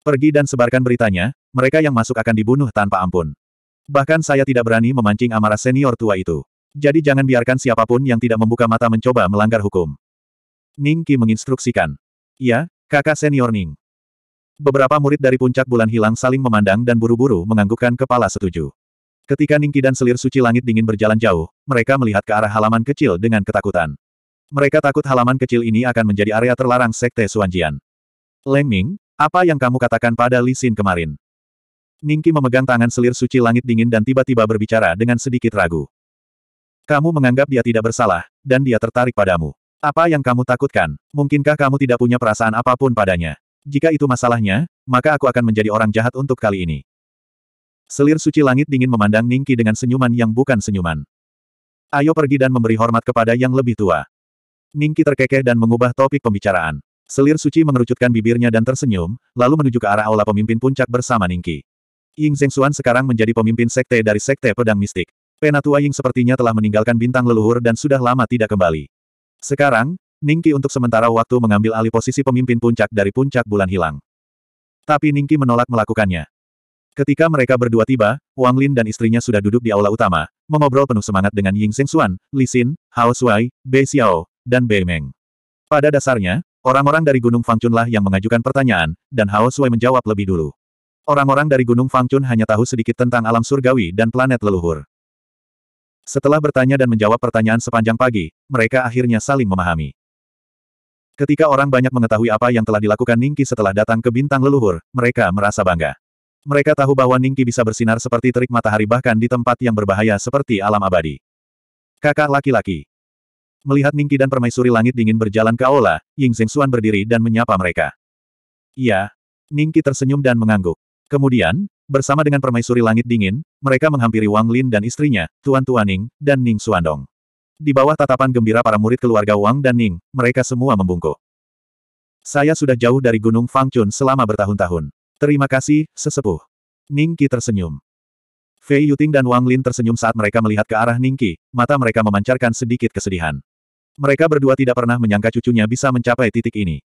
Pergi dan sebarkan beritanya, mereka yang masuk akan dibunuh tanpa ampun. Bahkan saya tidak berani memancing amarah senior tua itu. Jadi jangan biarkan siapapun yang tidak membuka mata mencoba melanggar hukum. Ning Qi menginstruksikan. Ya, kakak senior Ning. Beberapa murid dari puncak bulan hilang saling memandang dan buru-buru menganggukkan kepala setuju. Ketika Ningki dan selir suci langit dingin berjalan jauh, mereka melihat ke arah halaman kecil dengan ketakutan. Mereka takut halaman kecil ini akan menjadi area terlarang Sekte Suanjian. Leng Ming, apa yang kamu katakan pada Li Xin kemarin? Ningki memegang tangan selir suci langit dingin dan tiba-tiba berbicara dengan sedikit ragu. Kamu menganggap dia tidak bersalah, dan dia tertarik padamu. Apa yang kamu takutkan? Mungkinkah kamu tidak punya perasaan apapun padanya? Jika itu masalahnya, maka aku akan menjadi orang jahat untuk kali ini. Selir suci langit dingin memandang Ningki dengan senyuman yang bukan senyuman. Ayo pergi dan memberi hormat kepada yang lebih tua. Ningki terkekeh dan mengubah topik pembicaraan. Selir suci mengerucutkan bibirnya dan tersenyum, lalu menuju ke arah aula pemimpin puncak bersama Ningki. Ying Zengxuan sekarang menjadi pemimpin sekte dari sekte pedang mistik. Penatua Ying sepertinya telah meninggalkan bintang leluhur dan sudah lama tidak kembali. Sekarang, Ningki untuk sementara waktu mengambil alih posisi pemimpin puncak dari puncak bulan hilang. Tapi Ningki menolak melakukannya. Ketika mereka berdua tiba, Wang Lin dan istrinya sudah duduk di aula utama, mengobrol penuh semangat dengan Ying Xuan, Li Xin, Hao Shuai, Bei Xiao, dan Bei Meng. Pada dasarnya, orang-orang dari Gunung Fangchun lah yang mengajukan pertanyaan, dan Hao Shuai menjawab lebih dulu. Orang-orang dari Gunung Fangchun hanya tahu sedikit tentang alam surgawi dan planet leluhur. Setelah bertanya dan menjawab pertanyaan sepanjang pagi, mereka akhirnya saling memahami. Ketika orang banyak mengetahui apa yang telah dilakukan Ningki setelah datang ke bintang leluhur, mereka merasa bangga. Mereka tahu bahwa Ningki bisa bersinar seperti terik matahari bahkan di tempat yang berbahaya seperti alam abadi. Kakak laki-laki. Melihat Ningki dan permaisuri langit dingin berjalan ke aula, Ying Xuan berdiri dan menyapa mereka. Iya. Ningki tersenyum dan mengangguk. Kemudian, bersama dengan permaisuri langit dingin, mereka menghampiri Wang Lin dan istrinya, Tuan Tuan Ning, dan Ning Suandong. Di bawah tatapan gembira para murid keluarga Wang dan Ning, mereka semua membungkuk. Saya sudah jauh dari Gunung Fangchun selama bertahun-tahun. Terima kasih, sesepuh. Ningki tersenyum. Fei Yuting dan Wang Lin tersenyum saat mereka melihat ke arah Ningki, mata mereka memancarkan sedikit kesedihan. Mereka berdua tidak pernah menyangka cucunya bisa mencapai titik ini.